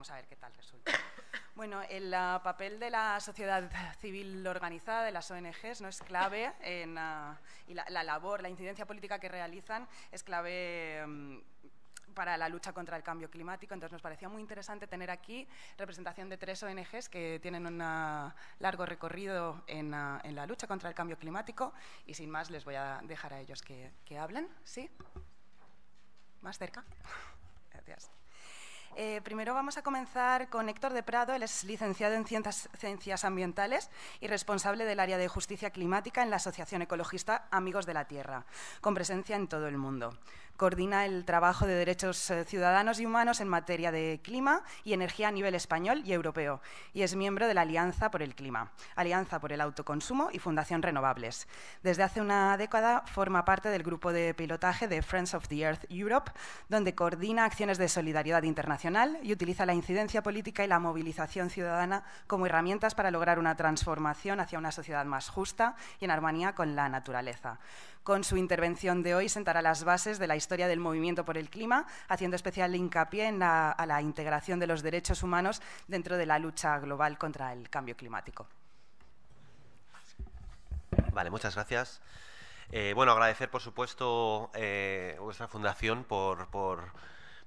Vamos a ver qué tal resulta. Bueno, el papel de la sociedad civil organizada, de las ONGs, no es clave en, ah, y la, labor, la incidencia política que realizan es clave mm, para la lucha contra el cambio climático. Entonces nos parecía muy interesante tener aquí representación de tres ONGs que tienen un ah, largo recorrido ah, en, la lucha contra el cambio climático y sin más les voy a dejar a ellos que, que hablen. ¿Sí? ¿Más cerca? Gracias. Eh, primero vamos a comenzar con Héctor de Prado. Él es licenciado en Ciencias, Ciencias, Ambientales y responsable del área de justicia climática en la Asociación Ecologista Amigos de la Tierra, con presencia en todo el mundo coordina el trabajo de derechos eh, ciudadanos y humanos en materia de clima y energía a nivel español y europeo y es miembro de la Alianza por el Clima, Alianza por el Autoconsumo y Fundación Renovables. Desde hace una década forma parte del grupo de pilotaje de Friends of the Earth Europe, donde coordina acciones de solidaridad internacional y utiliza la incidencia política y la movilización ciudadana como herramientas para lograr una transformación hacia una sociedad más justa y en armonía con la naturaleza. Con su intervención de hoy sentará las bases de la historia del movimiento por el clima, haciendo especial hincapié en la, integración de los derechos humanos dentro de la lucha global contra el cambio climático. Vale, muchas gracias. Eh, bueno, agradecer, por supuesto, eh, vuestra fundación por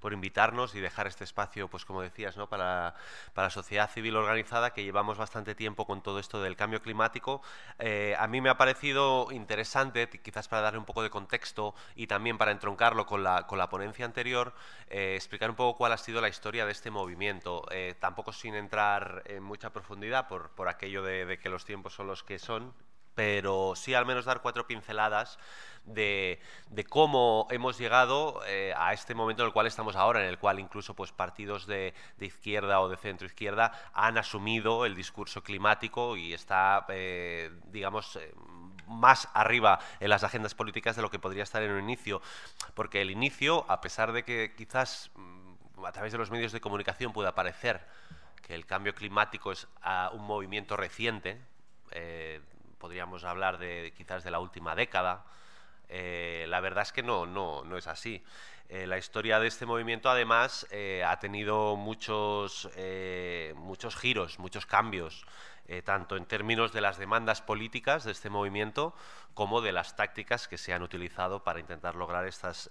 por invitarnos y dejar este espacio, pues como decías, ¿no? para, la sociedad civil organizada, que llevamos bastante tiempo con todo esto del cambio climático. Eh, a mí me ha parecido interesante, quizás para darle un poco de contexto y también para entroncarlo con la, con la ponencia anterior, eh, explicar un poco cuál ha sido la historia de este movimiento, eh, tampoco sin entrar en mucha profundidad por, por aquello de que los tiempos son los que son pero sí al menos dar cuatro pinceladas de, cómo hemos llegado eh, a este momento en el cual estamos ahora, en el cual incluso pues, partidos de, izquierda o de centro izquierda han asumido el discurso climático y está, eh, digamos, eh, más arriba en las agendas políticas de lo que podría estar en un inicio, porque el inicio, a pesar de que quizás mm, a través de los medios de comunicación pueda parecer que el cambio climático es ah, un movimiento reciente, podríamos hablar de quizás de la última década. Eh, la verdad es que no, no, no es así. Eh, la historia de este movimiento, además, eh, ha tenido muchos, muchos giros, muchos cambios, tanto en términos de las demandas políticas de este movimiento como de las tácticas que se han utilizado para intentar lograr estas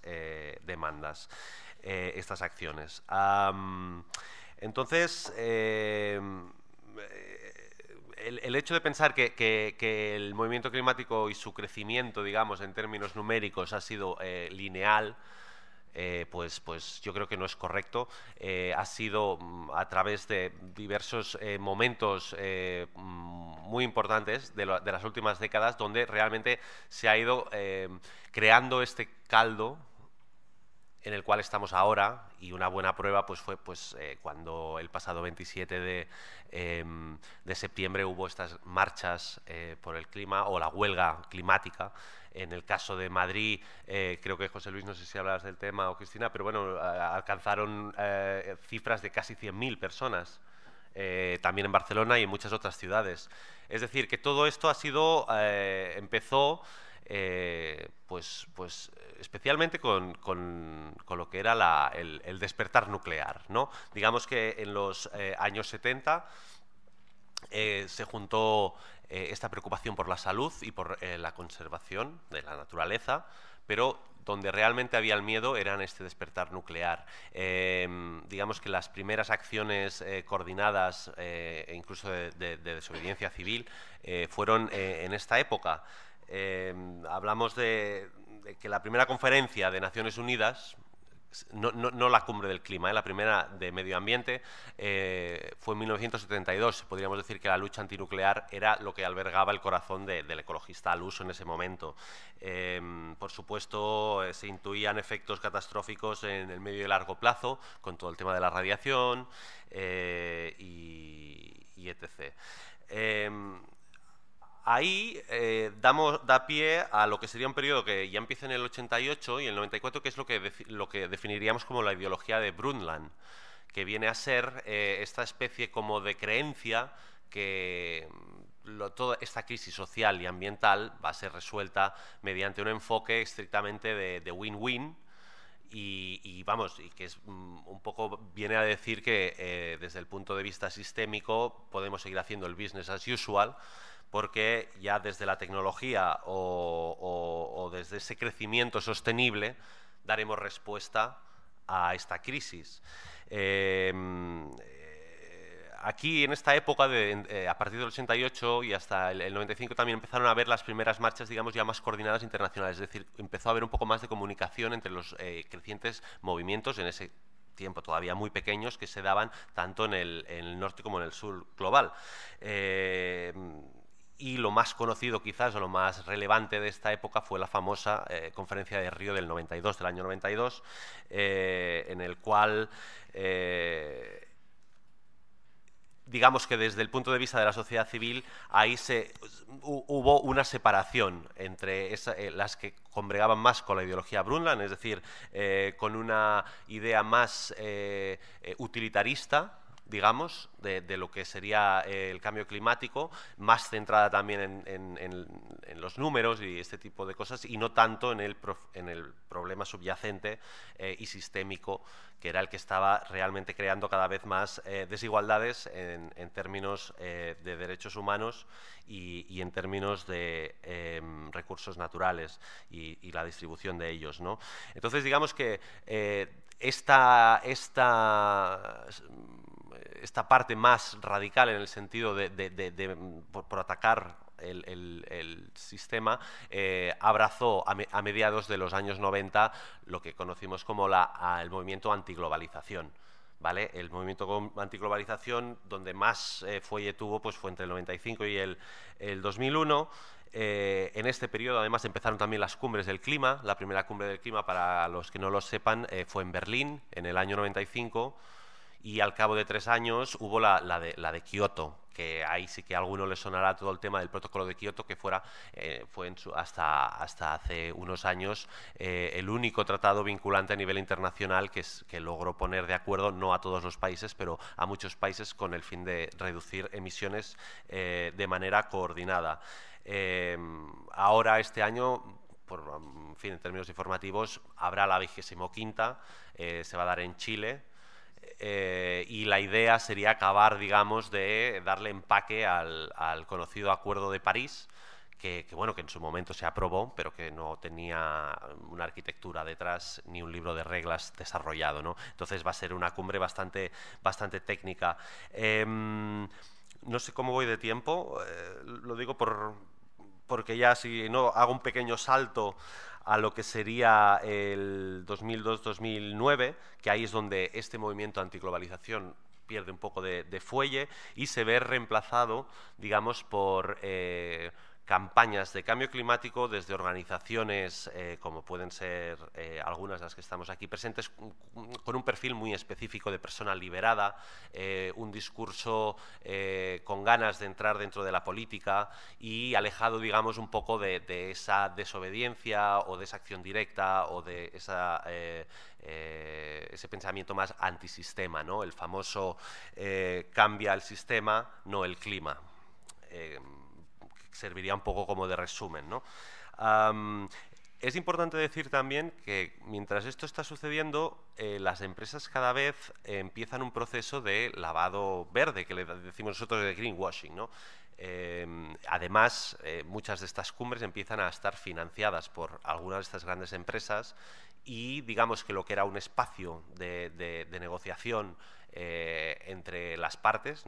demandas, estas acciones. entonces, el, hecho de pensar que, el movimiento climático y su crecimiento, digamos, en términos numéricos ha sido eh, lineal, eh, pues, pues yo creo que no es correcto. Eh, ha sido mm, a través de diversos momentos mm, muy importantes de, las últimas décadas donde realmente se ha ido creando este caldo en el cual estamos ahora y una buena prueba pues fue pues eh, cuando el pasado 27 em, de, septiembre hubo estas marchas eh, por el clima o la huelga climática en el caso de Madrid, eh, creo que José Luis, no sé si hablas del tema o Cristina, pero bueno, alcanzaron cifras de casi 100.000 personas, también en Barcelona y en muchas otras ciudades. Es decir, que todo esto ha sido, empezó eh, pues, pues especialmente con, lo que era el, despertar nuclear. ¿no? Digamos que en los eh, años 70 eh, se juntó esta preocupación por la salud y por la conservación de la naturaleza, pero donde realmente había el miedo en este despertar nuclear. Em, digamos que las primeras acciones coordinadas, e incluso de, de, desobediencia civil, fueron en esta época. Em, hablamos de, que la primera conferencia de Naciones Unidas, no, la cumbre del clima, eh, la primera de medio ambiente, eh, fue en 1972. Podríamos decir que la lucha antinuclear era lo que albergaba el corazón del ecologista al uso en ese momento. Em, por supuesto, eh, se intuían efectos catastróficos en el medio y largo plazo, con todo el tema de la radiación y, y etc ahí eh, damos, da pie a lo que sería un periodo que ya empieza en el 88 y el 94, que es lo que, lo que definiríamos como la ideología de Brundtland, que viene a ser eh, esta especie como de creencia que mm, toda esta crisis social y ambiental va a ser resuelta mediante un enfoque estrictamente de win-win y, vamos, y que es mm, un poco viene a decir que eh, desde el punto de vista sistémico podemos seguir haciendo el business as usual, porque ya desde la tecnología o, desde ese crecimiento sostenible daremos respuesta a esta crisis. Eh, aquí en esta época, eh, a partir del 88 y hasta el, 95, también empezaron a ver las primeras marchas, digamos, ya más coordinadas internacionales. Es decir, empezó a haber un poco más de comunicación entre los eh, crecientes movimientos en ese tiempo todavía muy pequeños que se daban tanto en el, norte como en el sur global. Eh, y lo más conocido quizás o lo más relevante de esta época fue la famosa conferencia de Río del 92, del año 92, en el cual digamos que desde el punto de vista de la sociedad civil, ahí se, hubo una separación entre eh, las que congregaban más con la ideología Brunland es decir, eh, con una idea más eh, utilitarista, digamos, de, lo que sería eh, el cambio climático, más centrada también en, los números y este tipo de cosas, y no tanto en el, el problema subyacente eh, y sistémico, que era el que estaba realmente creando cada vez más eh, desigualdades en, términos de derechos humanos y, en términos de em, recursos naturales y, la distribución de ellos. ¿no? Entonces, digamos que esta, esta esta parte más radical en el sentido de, mm, por, atacar el, sistema, eh, abrazó a, mediados de los años 90 lo que conocimos como la, el movimiento antiglobalización. ¿Vale? El movimiento antiglobalización, donde más eh, fuelle tuvo, pues fue entre el 95 y el, 2001. Eh, en este periodo, además, empezaron también las cumbres del clima. La primera cumbre del clima, para los que no lo sepan, fue en Berlín, en el año 95 y al cabo de tres años hubo la, de, la de Kioto, que ahí sí que a alguno le sonará todo el tema del protocolo de Kioto, que fuera, eh, fue en hasta, hasta hace unos años eh, el único tratado vinculante a nivel internacional que, logró poner de acuerdo, no a todos los países, pero a muchos países con el fin de reducir emisiones eh, de manera coordinada. Em, ahora, este año, por, en fin, en términos informativos, habrá la vigésimo quinta, se va a dar en Chile, eh, y la idea sería acabar, digamos, de darle empaque al, conocido Acuerdo de París, que, bueno, que en su momento se aprobó, pero que no tenía una arquitectura detrás ni un libro de reglas desarrollado, ¿no? Entonces va a ser una cumbre bastante, bastante técnica. Em, no sé cómo voy de tiempo, eh, lo digo por, porque ya si no hago un pequeño salto a lo que sería el 2002-2009, que ahí es donde este movimiento antiglobalización pierde un poco de, fuelle y se ve reemplazado, digamos, por... Eh, campañas de cambio climático desde organizaciones eh, como pueden ser eh, algunas de las que estamos aquí presentes, con un perfil muy específico de persona liberada, eh, un discurso con ganas de entrar dentro de la política y alejado, digamos, un poco de, esa desobediencia o de esa acción directa o de ese pensamiento más antisistema, ¿no? el famoso cambia el sistema, no el clima serviría un poco como de resumen. es importante decir también que mientras esto está sucediendo, eh, las empresas cada vez empiezan un proceso de lavado verde, que le decimos nosotros de greenwashing. ¿no? Em, además, eh, muchas de estas cumbres empiezan a estar financiadas por algunas de estas grandes empresas y digamos que lo que era un espacio de, negociación eh, entre las partes,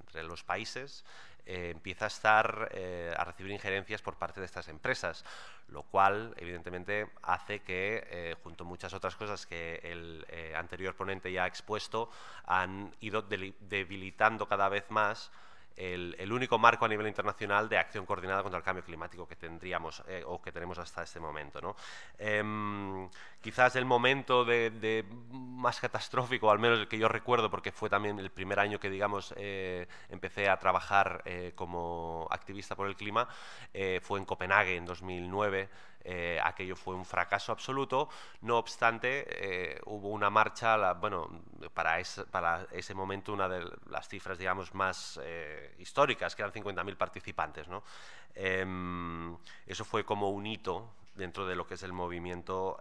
entre los países, eh, empieza a estar eh, a recibir injerencias por parte de estas empresas, lo cual evidentemente hace que, eh, junto a muchas otras cosas que el anterior ponente ya ha expuesto, han ido debilitando cada vez más el, único marco a nivel internacional de acción coordinada contra el cambio climático que tendríamos eh, o que tenemos hasta este momento. Em, quizás el momento más catastrófico, al menos el que yo recuerdo, porque fue también el primer año que digamos eh, empecé a trabajar eh, como activista por el clima, fue en Copenhague en 2009. Eh, aquello fue un fracaso absoluto, no obstante, eh, hubo una marcha, bueno, para, para ese momento una de las cifras, digamos, más eh, históricas, que eran 50.000 participantes, ¿no? Em, eso fue como un hito dentro de lo que es el movimiento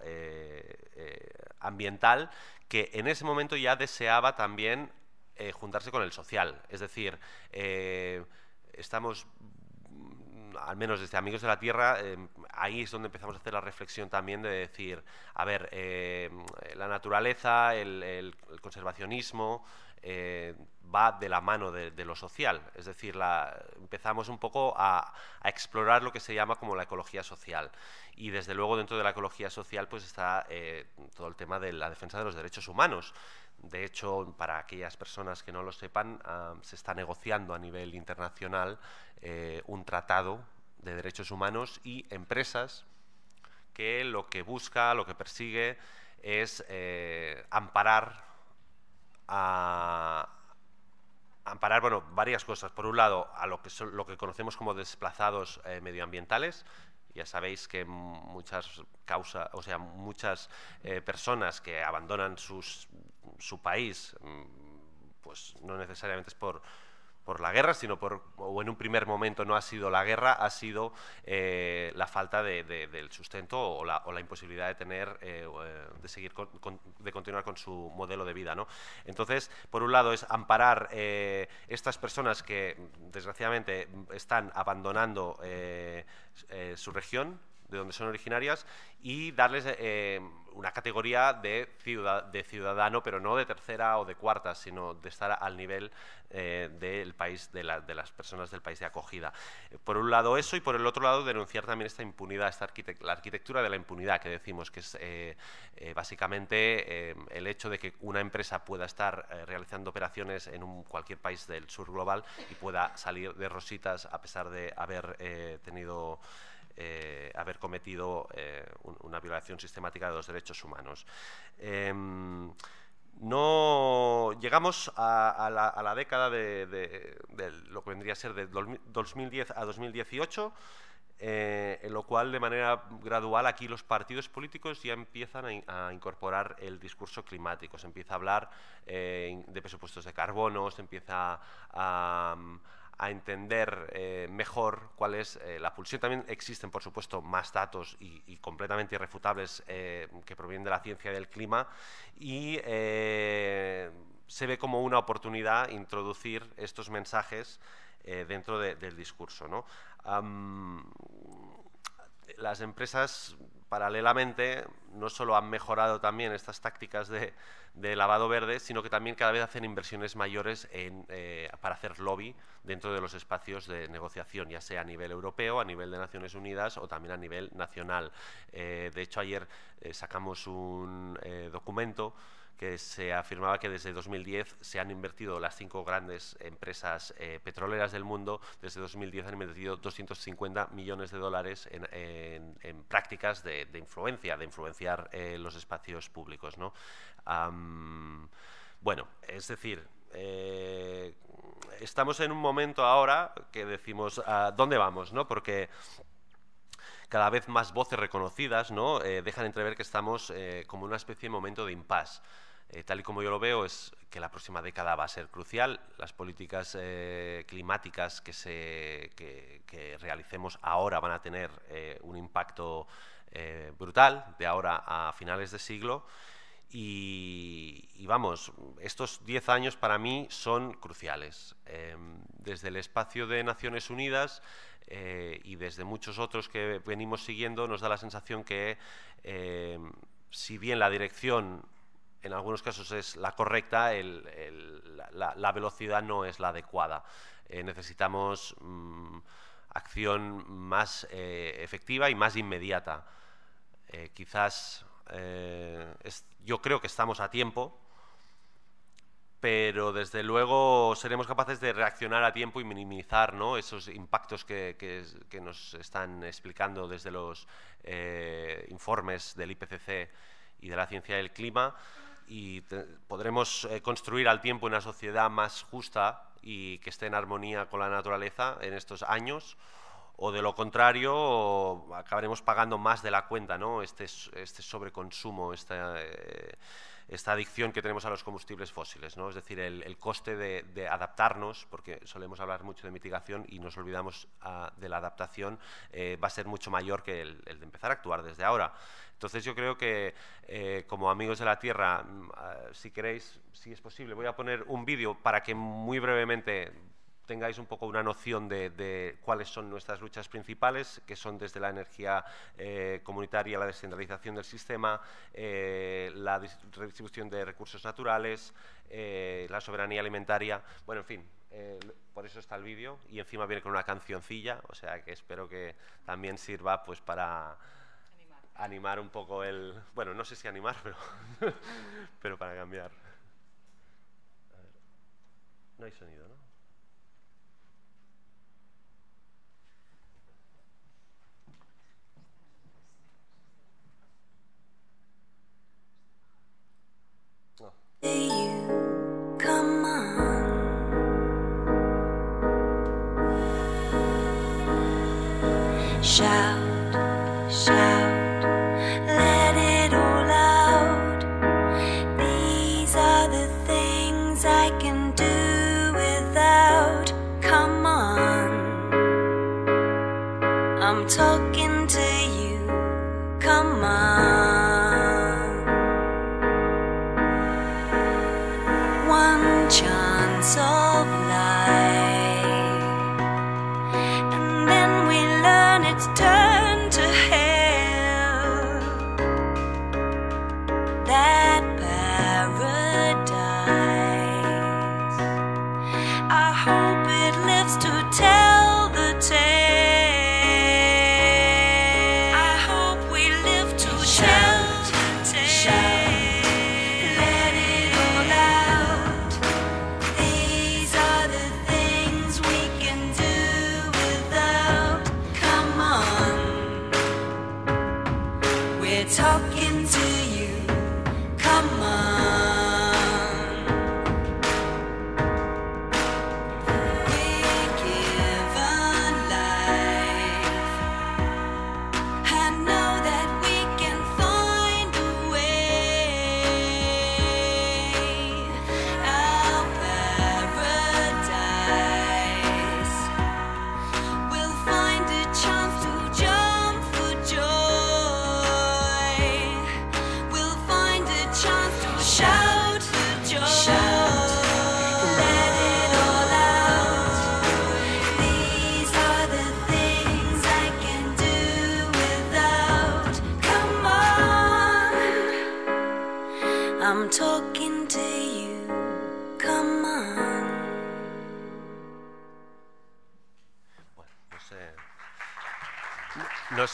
ambiental, que en ese momento ya deseaba también juntarse con el social, es decir, estamos al menos desde Amigos de la Tierra, eh, ahí es donde empezamos a hacer la reflexión también de decir, a ver, eh, la naturaleza, el, conservacionismo, eh, va de la mano de, lo social. Es decir, empezamos un poco a, explorar lo que se llama como la ecología social. Y desde luego dentro de la ecología social pues está todo el tema de la defensa de los derechos humanos. De hecho, para aquellas personas que no lo sepan, ah, se está negociando a nivel internacional eh, un tratado de derechos humanos y empresas que lo que busca, lo que persigue es eh, amparar amparar bueno, varias cosas. Por un lado, a lo que, son, lo que conocemos como desplazados eh, medioambientales. Ya sabéis que muchas o sea, muchas personas que abandonan sus su país, mm, pues no necesariamente es por, la guerra, sino por, o en un primer momento no ha sido la guerra, ha sido eh, la falta de, del sustento o la, imposibilidad de tener, eh, eh, de seguir, con, de continuar con su modelo de vida. ¿no? Entonces, por un lado es amparar estas personas que desgraciadamente están abandonando su región, de donde son originarias, y darles eh, eh, una categoría de, ciudadano, pero no de tercera o de cuarta, sino de estar al nivel eh, del país, de, las personas del país de acogida. Por un lado eso y por el otro lado denunciar también esta impunidad, esta la arquitectura de la impunidad que decimos, que es básicamente el hecho de que una empresa pueda estar realizando operaciones en un, cualquier país del sur global y pueda salir de rositas a pesar de haber tenido... Eh, haber cometido eh, una violación sistemática de los derechos humanos. Em, no llegamos a, la, década de, lo que vendría a ser de 2010 a 2018, eh, en lo cual de manera gradual aquí los partidos políticos ya empiezan a incorporar el discurso climático, se empieza a hablar de presupuestos de carbono, se empieza a a entender eh, mejor cuál es eh, la pulsión. También existen, por supuesto, más datos y, completamente irrefutables eh, que provienen de la ciencia del clima y se ve como una oportunidad introducir estos mensajes dentro del discurso. las empresas paralelamente, no solo han mejorado también estas tácticas de, lavado verde, sino que también cada vez hacen inversiones mayores eh, para hacer lobby dentro de los espacios de negociación, ya sea a nivel europeo, a nivel de Naciones Unidas o también a nivel nacional. Eh, de hecho, ayer eh, sacamos un documento que se afirmaba que desde 2010 se han invertido las cinco grandes empresas eh, petroleras del mundo, desde 2010 han invertido 250 millones de dólares en, prácticas de, influencia, de influenciar eh, los espacios públicos. bueno, es decir, eh, estamos en un momento ahora que decimos, ah, ¿dónde vamos? ¿no? Porque cada vez más voces reconocidas ¿no? Eh, dejan entrever que estamos como eh, como una especie de momento de impasse. Eh, tal y como yo lo veo, es que la próxima década va a ser crucial. Las políticas climáticas que, realicemos ahora van a tener un impacto brutal de ahora a finales de siglo. Y, vamos, estos 10 años para mí son cruciales. Em, desde el espacio de Naciones Unidas eh, y desde muchos otros que venimos siguiendo, nos da la sensación que em, si bien la dirección en algunos casos es la correcta, la, velocidad no es la adecuada. Eh, necesitamos mm, acción más eh, efectiva y más inmediata. quizás eh, yo creo que estamos a tiempo, pero desde luego seremos capaces de reaccionar a tiempo y minimizar esos impactos que, nos están explicando desde los eh, informes del IPCC y de la ciencia del clima y podremos eh, construir al tiempo una sociedad más justa y que esté en armonía con la naturaleza en estos años o de lo contrario acabaremos pagando más de la cuenta, ¿no? Este, este sobreconsumo, esta, eh, esta adicción que tenemos a los combustibles fósiles, ¿no? Es decir, el, coste de, adaptarnos, porque solemos hablar mucho de mitigación y nos olvidamos ah, de la adaptación, eh, va a ser mucho mayor que el, de empezar a actuar desde ahora. Entonces yo creo que eh, como amigos de la Tierra, mm, ah, si queréis, si es posible, voy a poner un vídeo para que muy brevemente tengáis un poco una noción de, cuáles son nuestras luchas principales, que son desde la energía eh, comunitaria, la descentralización del sistema, eh, la redistribución de recursos naturales, eh, la soberanía alimentaria, bueno, en fin, por eso está el vídeo y encima viene con una cancioncilla, o sea que espero que también sirva pues para animar, un poco el, bueno, no sé si animar, pero, para cambiar. No hay sonido, ¿no? shout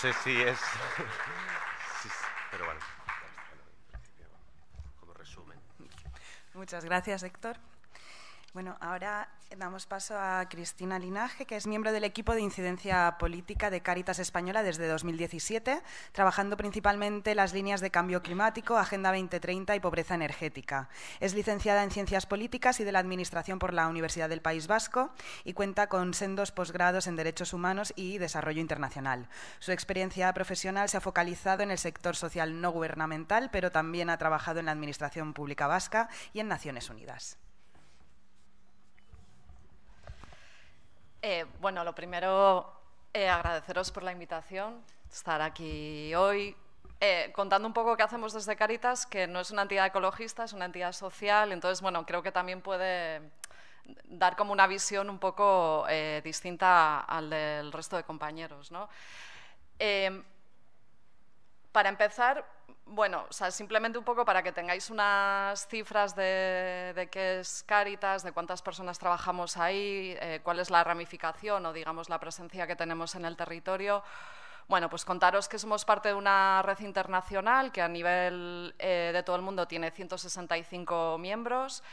No sé si es... pero bueno. Como resumen. Muchas gracias, Héctor. Bueno, ahora damos paso a Cristina Linaje, que es miembro del equipo de incidencia política de Cáritas Española desde 2017, trabajando principalmente las líneas de cambio climático, Agenda 2030 y pobreza energética. Es licenciada en Ciencias Políticas y de la Administración por la Universidad del País Vasco y cuenta con sendos posgrados en Derechos Humanos y Desarrollo Internacional. Su experiencia profesional se ha focalizado en el sector social no gubernamental, pero también ha trabajado en la Administración Pública Vasca y en Naciones Unidas. Eh, bueno, lo primero, eh, agradeceros por la invitación, estar aquí hoy, eh, contando un poco qué hacemos desde Caritas, que no es una entidad ecologista, es una entidad social, entonces, bueno, creo que también puede dar como una visión un poco distinta al del resto de compañeros. para empezar, bueno, o sea, simplemente un poco para que tengáis unas cifras de, qué es Caritas, de cuántas personas trabajamos ahí, eh, cuál es la ramificación o, digamos, la presencia que tenemos en el territorio. Bueno, pues contaros que somos parte de una red internacional que a nivel eh, de todo el mundo tiene 165 miembros.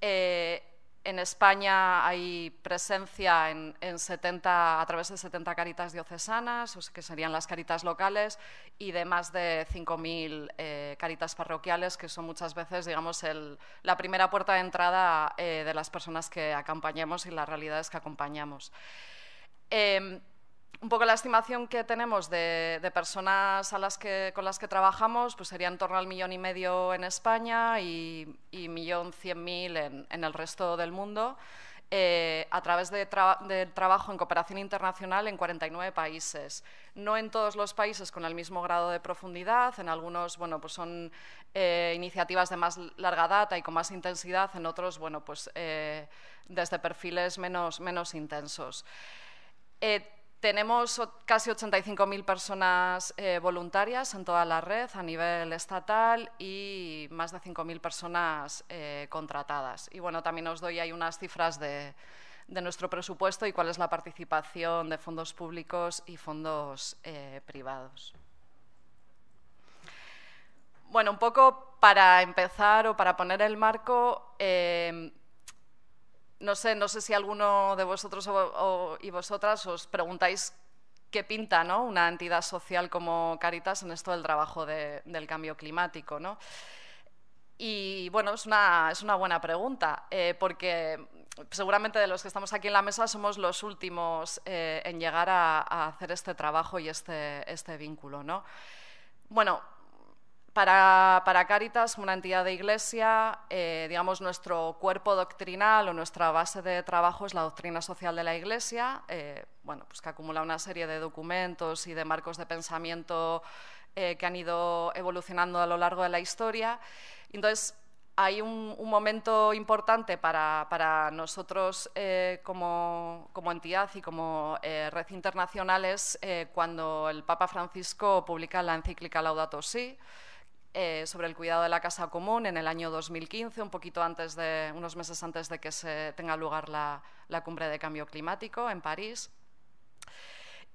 Eh, en España hay presencia en, 70, a través de 70 caritas diocesanas, que serían las caritas locales, y de más de 5.000 eh, caritas parroquiales, que son muchas veces digamos, la primera puerta de entrada eh, de las personas que acompañamos y las realidades que acompañamos. Em, un poco la estimación que tenemos de, personas con las que trabajamos pues sería en torno al millón y medio en España y, millón cien mil en, el resto del mundo. Eh, a través de del trabajo en cooperación internacional en 49 países. No en todos los países con el mismo grado de profundidad, en algunos bueno, pues son eh, iniciativas de más larga data y con más intensidad, en otros bueno, pues, eh, desde perfiles menos intensos. Tenemos casi 85.000 personas eh, voluntarias en toda la red a nivel estatal y más de 5.000 personas eh, contratadas. Y bueno, también os doy ahí unas cifras de, nuestro presupuesto y cuál es la participación de fondos públicos y fondos eh, privados. Bueno, un poco para empezar o para poner el marco, no sé, no sé si alguno de vosotros y vosotras os preguntáis qué pinta una entidad social como Caritas en esto del trabajo del cambio climático. ¿no? Y bueno, es una, es una buena pregunta, eh, porque seguramente de los que estamos aquí en la mesa somos los últimos eh, en llegar a, hacer este trabajo y este, este vínculo. ¿no? Bueno, para, para Cáritas, una entidad de iglesia, eh, digamos, nuestro cuerpo doctrinal o nuestra base de trabajo es la doctrina social de la iglesia, eh, bueno, pues que acumula una serie de documentos y de marcos de pensamiento eh, que han ido evolucionando a lo largo de la historia. Entonces, hay un, momento importante para, nosotros como, entidad y como red internacionales eh, cuando el Papa Francisco publica la encíclica Laudato Si. Eh, sobre el cuidado de la casa común en el año 2015, un poquito antes de, unos meses antes de que se tenga lugar la, cumbre de cambio climático en París.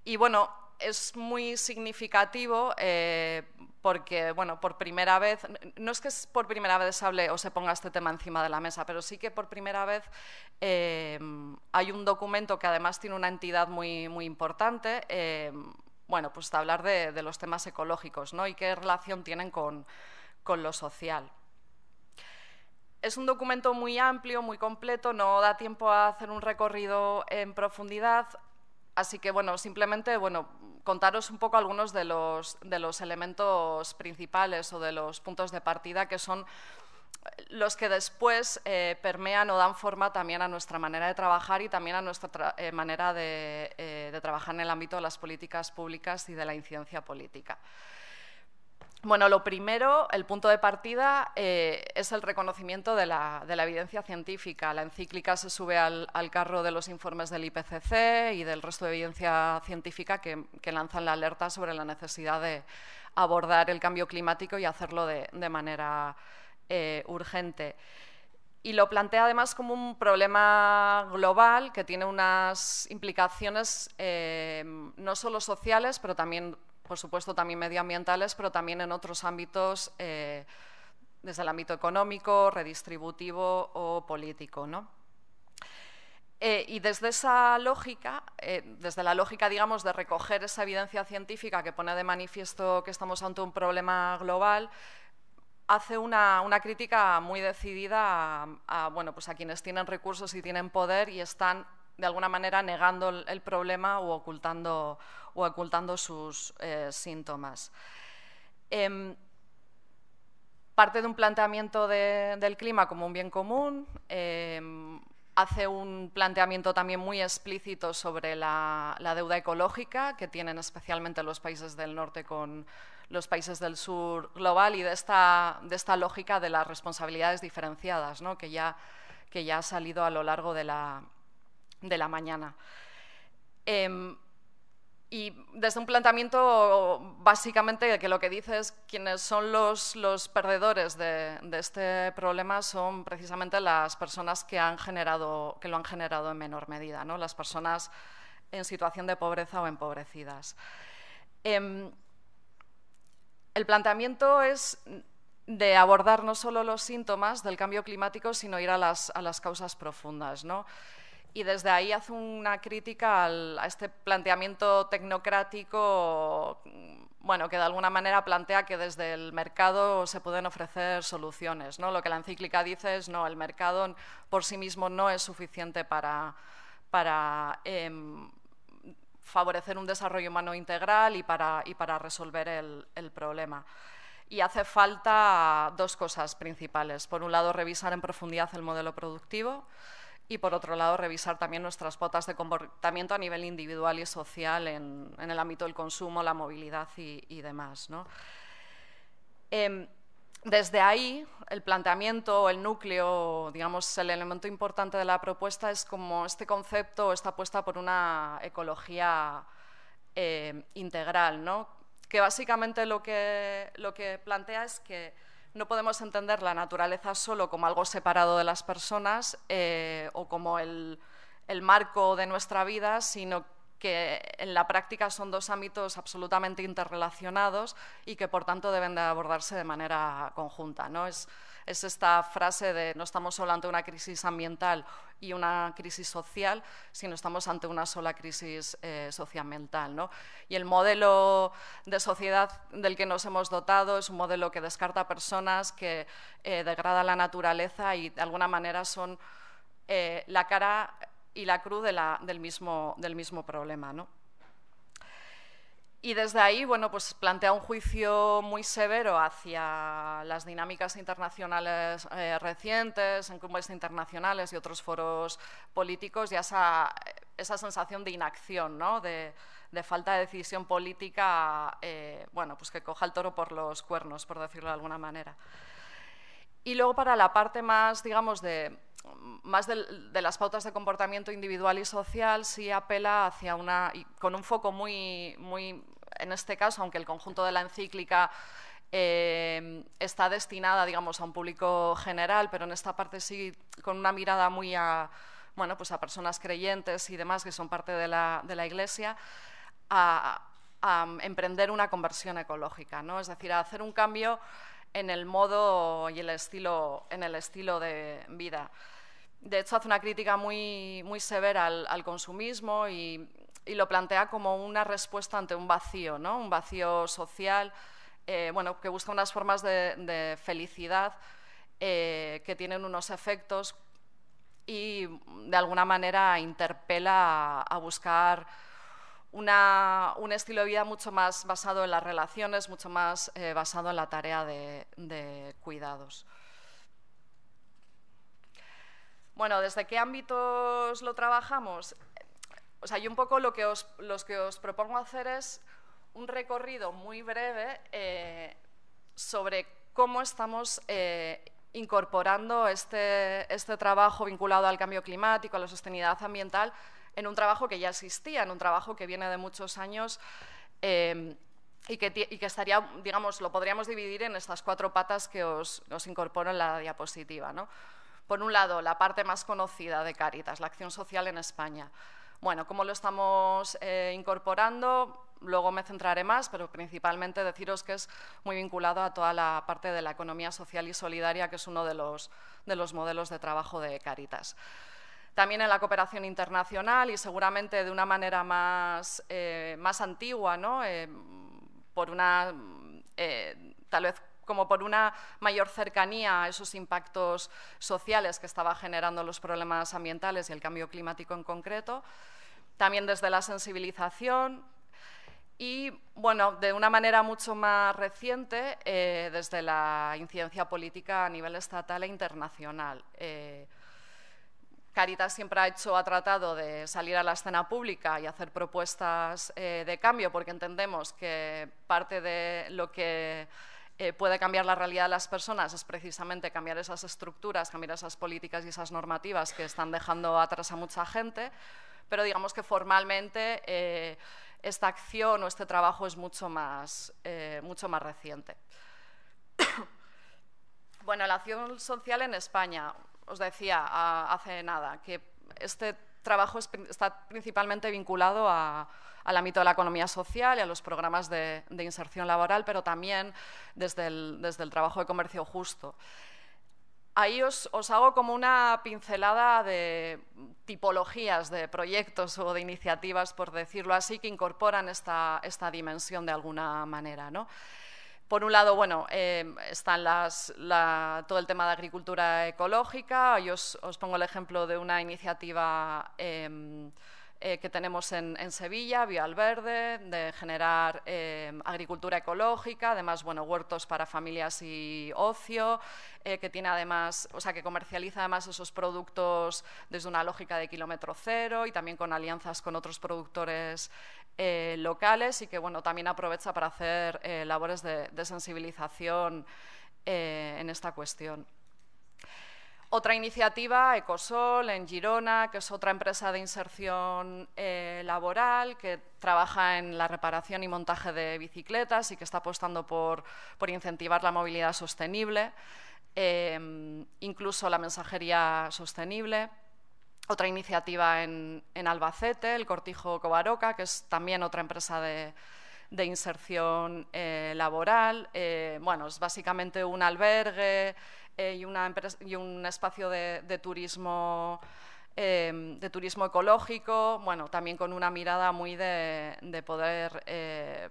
Y bueno, es muy significativo eh, porque, bueno, por primera vez, no es que por primera vez se hable o se ponga este tema encima de la mesa, pero sí que por primera vez eh, hay un documento que además tiene una entidad muy, muy importante bueno, pues hablar de, de los temas ecológicos ¿no? y qué relación tienen con, con lo social. Es un documento muy amplio, muy completo, no da tiempo a hacer un recorrido en profundidad, así que bueno, simplemente bueno, contaros un poco algunos de los, de los elementos principales o de los puntos de partida que son los que después eh, permean o dan forma también a nuestra manera de trabajar y también a nuestra eh, manera eh, de, trabajar en el ámbito de las políticas públicas y de la incidencia política. Bueno, lo primero, el punto de partida es el reconocimiento de la, evidencia científica. La encíclica se sube al, carro de los informes del IPCC y del resto de evidencia científica que, lanzan la alerta sobre la necesidad de abordar el cambio climático y hacerlo de manera eh, urgente. Y lo plantea además como un problema global que tiene unas implicaciones eh, no solo sociales, pero también, por supuesto, también medioambientales, pero también en otros ámbitos, eh, desde el ámbito económico, redistributivo o político. ¿no? y desde esa lógica, desde la lógica, digamos, de recoger esa evidencia científica que pone de manifiesto que estamos ante un problema global, hace una, crítica muy decidida a, bueno, pues a quienes tienen recursos y tienen poder y están de alguna manera negando el, problema o ocultando, o ocultando sus eh, síntomas. Em, parte de un planteamiento del clima como un bien común, em, hace un planteamiento también muy explícito sobre la, deuda ecológica que tienen especialmente los países del norte con, los países del sur global y de esta, de esta lógica de las responsabilidades diferenciadas, que, ya, que ya ha salido a lo largo de la, de la mañana. Em, y desde un planteamiento básicamente que lo que dice es quienes son los, los perdedores de, este problema son precisamente las personas que, han generado, que lo han generado en menor medida, ¿no? las personas en situación de pobreza o empobrecidas. Em, el planteamiento es de abordar no solo los síntomas del cambio climático, sino ir a las, causas profundas. ¿no? Y desde ahí hace una crítica a este planteamiento tecnocrático, bueno, que de alguna manera plantea que desde el mercado se pueden ofrecer soluciones. ¿no? Lo que la encíclica dice es, no, el mercado por sí mismo no es suficiente para, em, favorecer un desarrollo humano integral y para, y para resolver el, problema. Y hace falta dos cosas principales. Por un lado, revisar en profundidad el modelo productivo y, por otro lado, revisar también nuestras potas de comportamiento a nivel individual y social en, en el ámbito del consumo, la movilidad y, demás. ¿no? Em, desde ahí, el planteamiento, el núcleo, digamos, el elemento importante de la propuesta es como este concepto está puesta por una ecología eh, integral, que básicamente lo que, lo que plantea es que no podemos entender la naturaleza solo como algo separado de las personas eh, o como el, el marco de nuestra vida, sino que que en la práctica son dos ámbitos absolutamente interrelacionados y que por tanto deben de abordarse de manera conjunta. ¿no? Es, es esta frase de no estamos solo ante una crisis ambiental y una crisis social, sino estamos ante una sola crisis social eh, socioambiental. Y el modelo de sociedad del que nos hemos dotado es un modelo que descarta personas, que eh, degrada la naturaleza y de alguna manera son eh, la cara y la cruz del, mismo, del, mismo, problema. ¿no? Y desde ahí, bueno, pues plantea un juicio muy severo hacia las dinámicas internacionales eh, recientes, en cumbres internacionales y otros foros políticos, y esa, esa sensación de inacción, ¿no? de, falta de decisión política, eh, bueno, pues que coja el toro por los cuernos, por decirlo de alguna manera. Y luego para la parte más, digamos, de, más de, las pautas de comportamiento individual y social, sí apela hacia una, con un foco muy, muy, en este caso, aunque el conjunto de la encíclica eh, está destinada, digamos, a un público general, pero en esta parte sí con una mirada muy a, pues a personas creyentes y demás que son parte de la, Iglesia, a, emprender una conversión ecológica, ¿no? Es decir, a hacer un cambio en el modo y el estilo, en el estilo de vida. De hecho, hace una crítica muy, muy severa al, consumismo y, lo plantea como una respuesta ante un vacío, ¿no? un vacío social, eh, bueno, que busca unas formas de, felicidad eh, que tienen unos efectos y de alguna manera interpela a buscar un estilo de vida mucho más basado en las relaciones, mucho más eh, basado en la tarea de, cuidados. Bueno, ¿desde qué ámbitos lo trabajamos? O sea, yo un poco lo que os, propongo hacer es un recorrido muy breve eh, sobre cómo estamos eh, incorporando este, este trabajo vinculado al cambio climático, a la sostenibilidad ambiental, en un trabajo que ya existía, en un trabajo que viene de muchos años em, y, que, estaría, digamos, lo podríamos dividir en estas cuatro patas que os, incorporo en la diapositiva. Por un lado, la parte más conocida de Caritas, la acción social en España. Bueno, ¿cómo lo estamos eh, incorporando? Luego me centraré más, pero principalmente deciros que es muy vinculado a toda la parte de la economía social y solidaria, que es uno de los, de los modelos de trabajo de Caritas también en la cooperación internacional y seguramente de una manera más, eh, más antigua, ¿no? Eh, por una, eh, tal vez como por una mayor cercanía a esos impactos sociales que estaba generando los problemas ambientales y el cambio climático en concreto, también desde la sensibilización, y bueno, de una manera mucho más reciente, desde la incidencia política a nivel estatal e internacional. Caritas siempre ha hecho, ha tratado de salir a la escena pública y hacer propuestas eh, de cambio, porque entendemos que parte de lo que eh, puede cambiar la realidad de las personas es precisamente cambiar esas estructuras, cambiar esas políticas y esas normativas que están dejando atrás a mucha gente, pero digamos que formalmente eh, esta acción o este trabajo es mucho más, mucho más reciente. bueno, la acción social en España os decía hace nada, que este trabajo está principalmente vinculado al ámbito de la economía social y a los programas de, inserción laboral, pero también desde el, trabajo de comercio justo. Ahí os, hago como una pincelada de tipologías de proyectos o de iniciativas, por decirlo así, que incorporan esta, esta dimensión de alguna manera. ¿no? Por un lado, bueno, em, están las, todo el tema de agricultura ecológica. Yo os, pongo el ejemplo de una iniciativa em, eh, que tenemos en, en Sevilla, Bioalverde, de generar eh, agricultura ecológica, además, bueno, huertos para familias y ocio, eh, que tiene además, o sea, que comercializa además esos productos desde una lógica de kilómetro cero y también con alianzas con otros productores locales y que, bueno, también aprovecha para hacer labores de sensibilización en esta cuestión. Otra iniciativa, Ecosol, en Girona, que es otra empresa de inserción eh, laboral que trabaja en la reparación y montaje de bicicletas y que está apostando por, incentivar la movilidad sostenible, em, incluso la mensajería sostenible. Otra iniciativa en, Albacete, el Cortijo Covaroca, que es también otra empresa de, inserción eh, laboral. Eh, bueno, es básicamente un albergue eh, y, un espacio de, turismo. Em, de turismo ecológico, también con una mirada muy de, poder eh,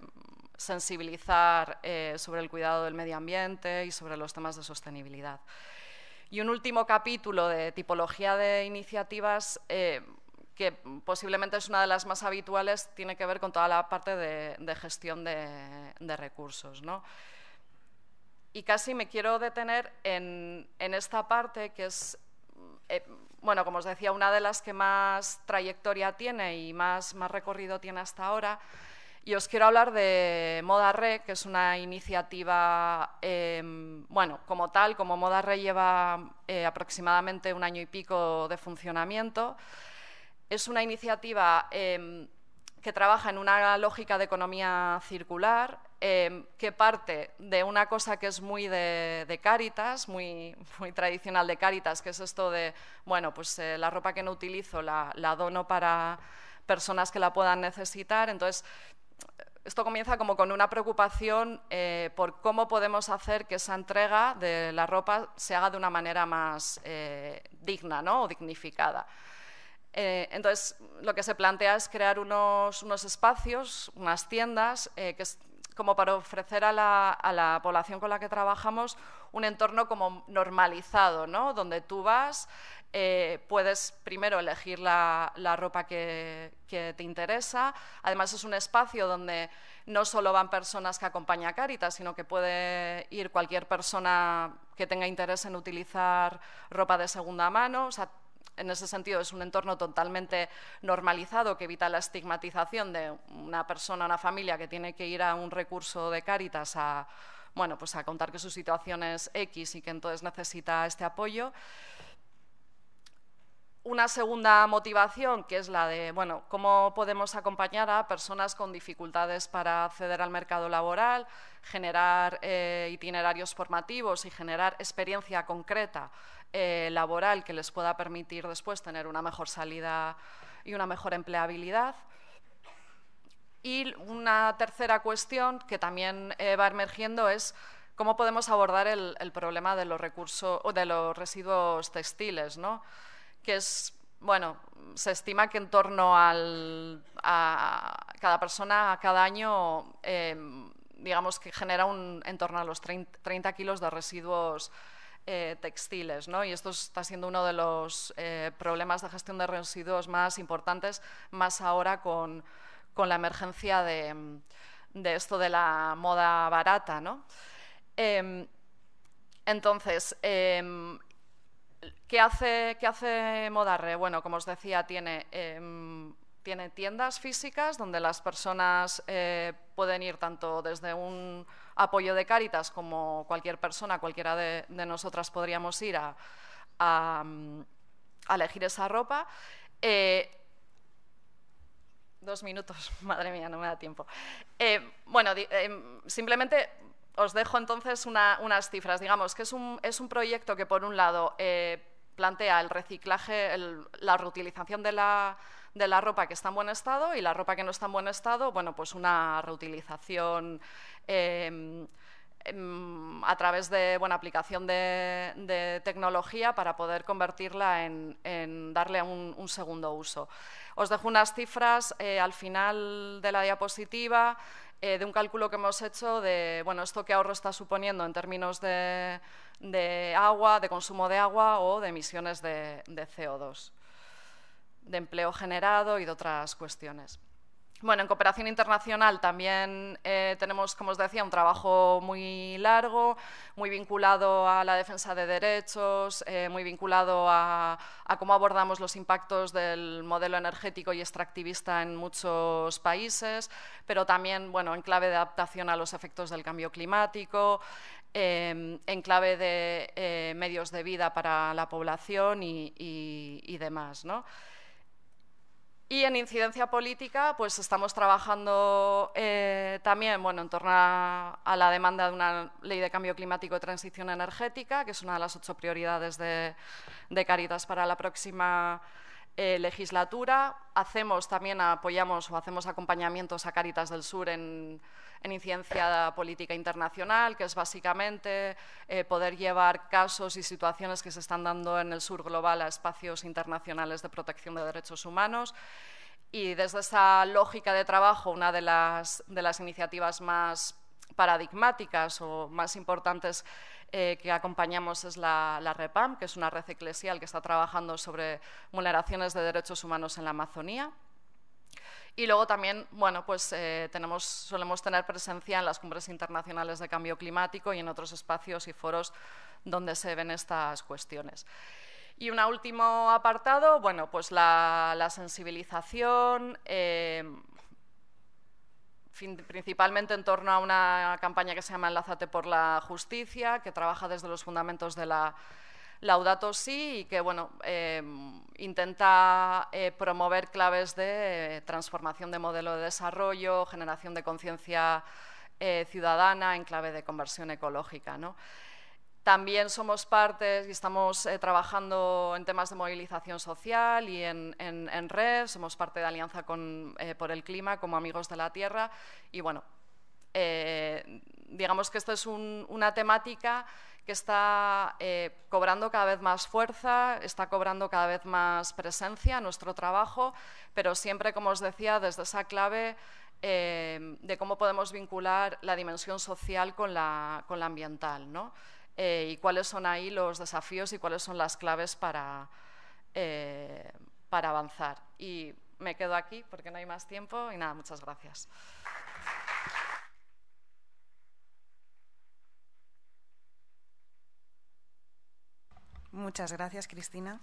sensibilizar eh, sobre el cuidado del medio ambiente y sobre los temas de sostenibilidad. Y un último capítulo de tipología de iniciativas que posiblemente es una de las más habituales, tiene que ver con toda la parte de, gestión de, recursos. Y casi me quiero detener en, esta parte que es, eh, bueno, como os decía, una de las que más trayectoria tiene y más, recorrido tiene hasta ahora. Y os quiero hablar de Moda Re, que es una iniciativa, em, bueno, como tal, como Moda Re lleva eh, aproximadamente un año y pico de funcionamiento. Es una iniciativa em, que trabaja en una lógica de economía circular, Em, que parte de una cosa que es muy de, de Cáritas, muy, muy, tradicional de Cáritas, que es esto de, bueno, pues eh, la ropa que no utilizo la, la dono para personas que la puedan necesitar. Entonces, esto comienza como con una preocupación eh, por cómo podemos hacer que esa entrega de la ropa se haga de una manera más eh, digna ¿no? o dignificada. entonces, lo que se plantea es crear unos, unos espacios, unas tiendas que como para ofrecer a la, población con la que trabajamos un entorno como normalizado, ¿no? donde tú vas, eh, puedes primero elegir la, ropa que, te interesa. Además, es un espacio donde no solo van personas que acompaña a Caritas, sino que puede ir cualquier persona que tenga interés en utilizar ropa de segunda mano. O en ese sentido es un entorno totalmente normalizado que evita la estigmatización de una persona, una familia que tiene que ir a un recurso de caritas a, bueno, pues a contar que su situación es X y que entonces necesita este apoyo. Una segunda motivación, que es la de, bueno, cómo podemos acompañar a personas con dificultades para acceder al mercado laboral, generar eh, itinerarios formativos y generar experiencia concreta eh, laboral que les pueda permitir después tener una mejor salida y una mejor empleabilidad. Y una tercera cuestión que también eh, va emergiendo es cómo podemos abordar el, problema de los, recursos, o de los residuos textiles, ¿no? que es bueno, se estima que en torno al, a cada persona cada año, eh, digamos que genera un, en torno a los 30, 30 kilos de residuos eh, textiles. ¿no? Y esto está siendo uno de los eh, problemas de gestión de residuos más importantes, más ahora con, la emergencia de, esto de la moda barata. Em, entonces, em, ¿qué, hace, ¿qué hace Modarre? Bueno, como os decía, tiene em, tiene tiendas físicas donde las personas eh, pueden ir tanto desde un apoyo de Cáritas, como cualquier persona, cualquiera de, nosotras podríamos ir a, mm, elegir esa ropa. Eh, dos minutos, madre mía, no me da tiempo. Eh, bueno, em, simplemente os dejo entonces unas cifras. Digamos que es un, proyecto que, por un lado, eh, plantea el reciclaje, la reutilización de la, de la, ropa que está en buen estado y la ropa que no está en buen estado, bueno, pues una reutilización Em, em, a través de buena aplicación de, tecnología para poder convertirla en, darle un, segundo uso. Os dejo unas cifras eh, al final de la diapositiva eh, de un cálculo que hemos hecho de bueno, esto que ahorro está suponiendo en términos de, agua, de consumo de agua o de emisiones de CO2, de empleo generado y de otras cuestiones. Bueno, en cooperación internacional también eh, tenemos, como os decía, un trabajo muy largo, muy vinculado a la defensa de derechos, eh, muy vinculado a, cómo abordamos los impactos del modelo energético y extractivista en muchos países, pero también bueno, en clave de adaptación a los efectos del cambio climático, em, en clave de eh, medios de vida para la población y, y demás. ¿no? Y en incidencia política, pues estamos trabajando eh, también bueno, en torno a, la demanda de una ley de cambio climático y transición energética, que es una de las ocho prioridades de, de Caritas para la próxima eh, legislatura. Hacemos también, apoyamos o hacemos acompañamientos a Caritas del Sur en, incidencia política internacional, que es básicamente eh, poder llevar casos y situaciones que se están dando en el sur global a espacios internacionales de protección de derechos humanos. Y desde esa lógica de trabajo, una de las, de las iniciativas más paradigmáticas o más importantes eh, que acompañamos es la, REPAM, que es una red eclesial que está trabajando sobre vulneraciones de derechos humanos en la Amazonía. Y luego también, bueno, pues eh, tenemos, solemos tener presencia en las cumbres internacionales de cambio climático y en otros espacios y foros donde se ven estas cuestiones. Y un último apartado, bueno, pues la, sensibilización, eh, principalmente en torno a una campaña que se llama Enlázate por la Justicia, que trabaja desde los fundamentos de la Laudato Si y que eh, intenta eh, promover claves de eh, transformación de modelo de desarrollo, generación de conciencia ciudadana en clave de conversión ecológica. También somos parte y estamos eh, trabajando en temas de movilización social y en, red. Somos parte de Alianza eh, por el Clima como Amigos de la Tierra. Y bueno, eh, digamos que esto es una temática que está cobrando cada vez más fuerza, está cobrando cada vez más presencia en nuestro trabajo, pero siempre, como os decía, desde esa clave de cómo podemos vincular la dimensión social con la, con la ambiental. ¿no? Eh, y cuáles son ahí los desafíos y cuáles son las claves para, eh, para avanzar. Y me quedo aquí porque no hay más tiempo y nada, muchas gracias. Muchas gracias, Cristina.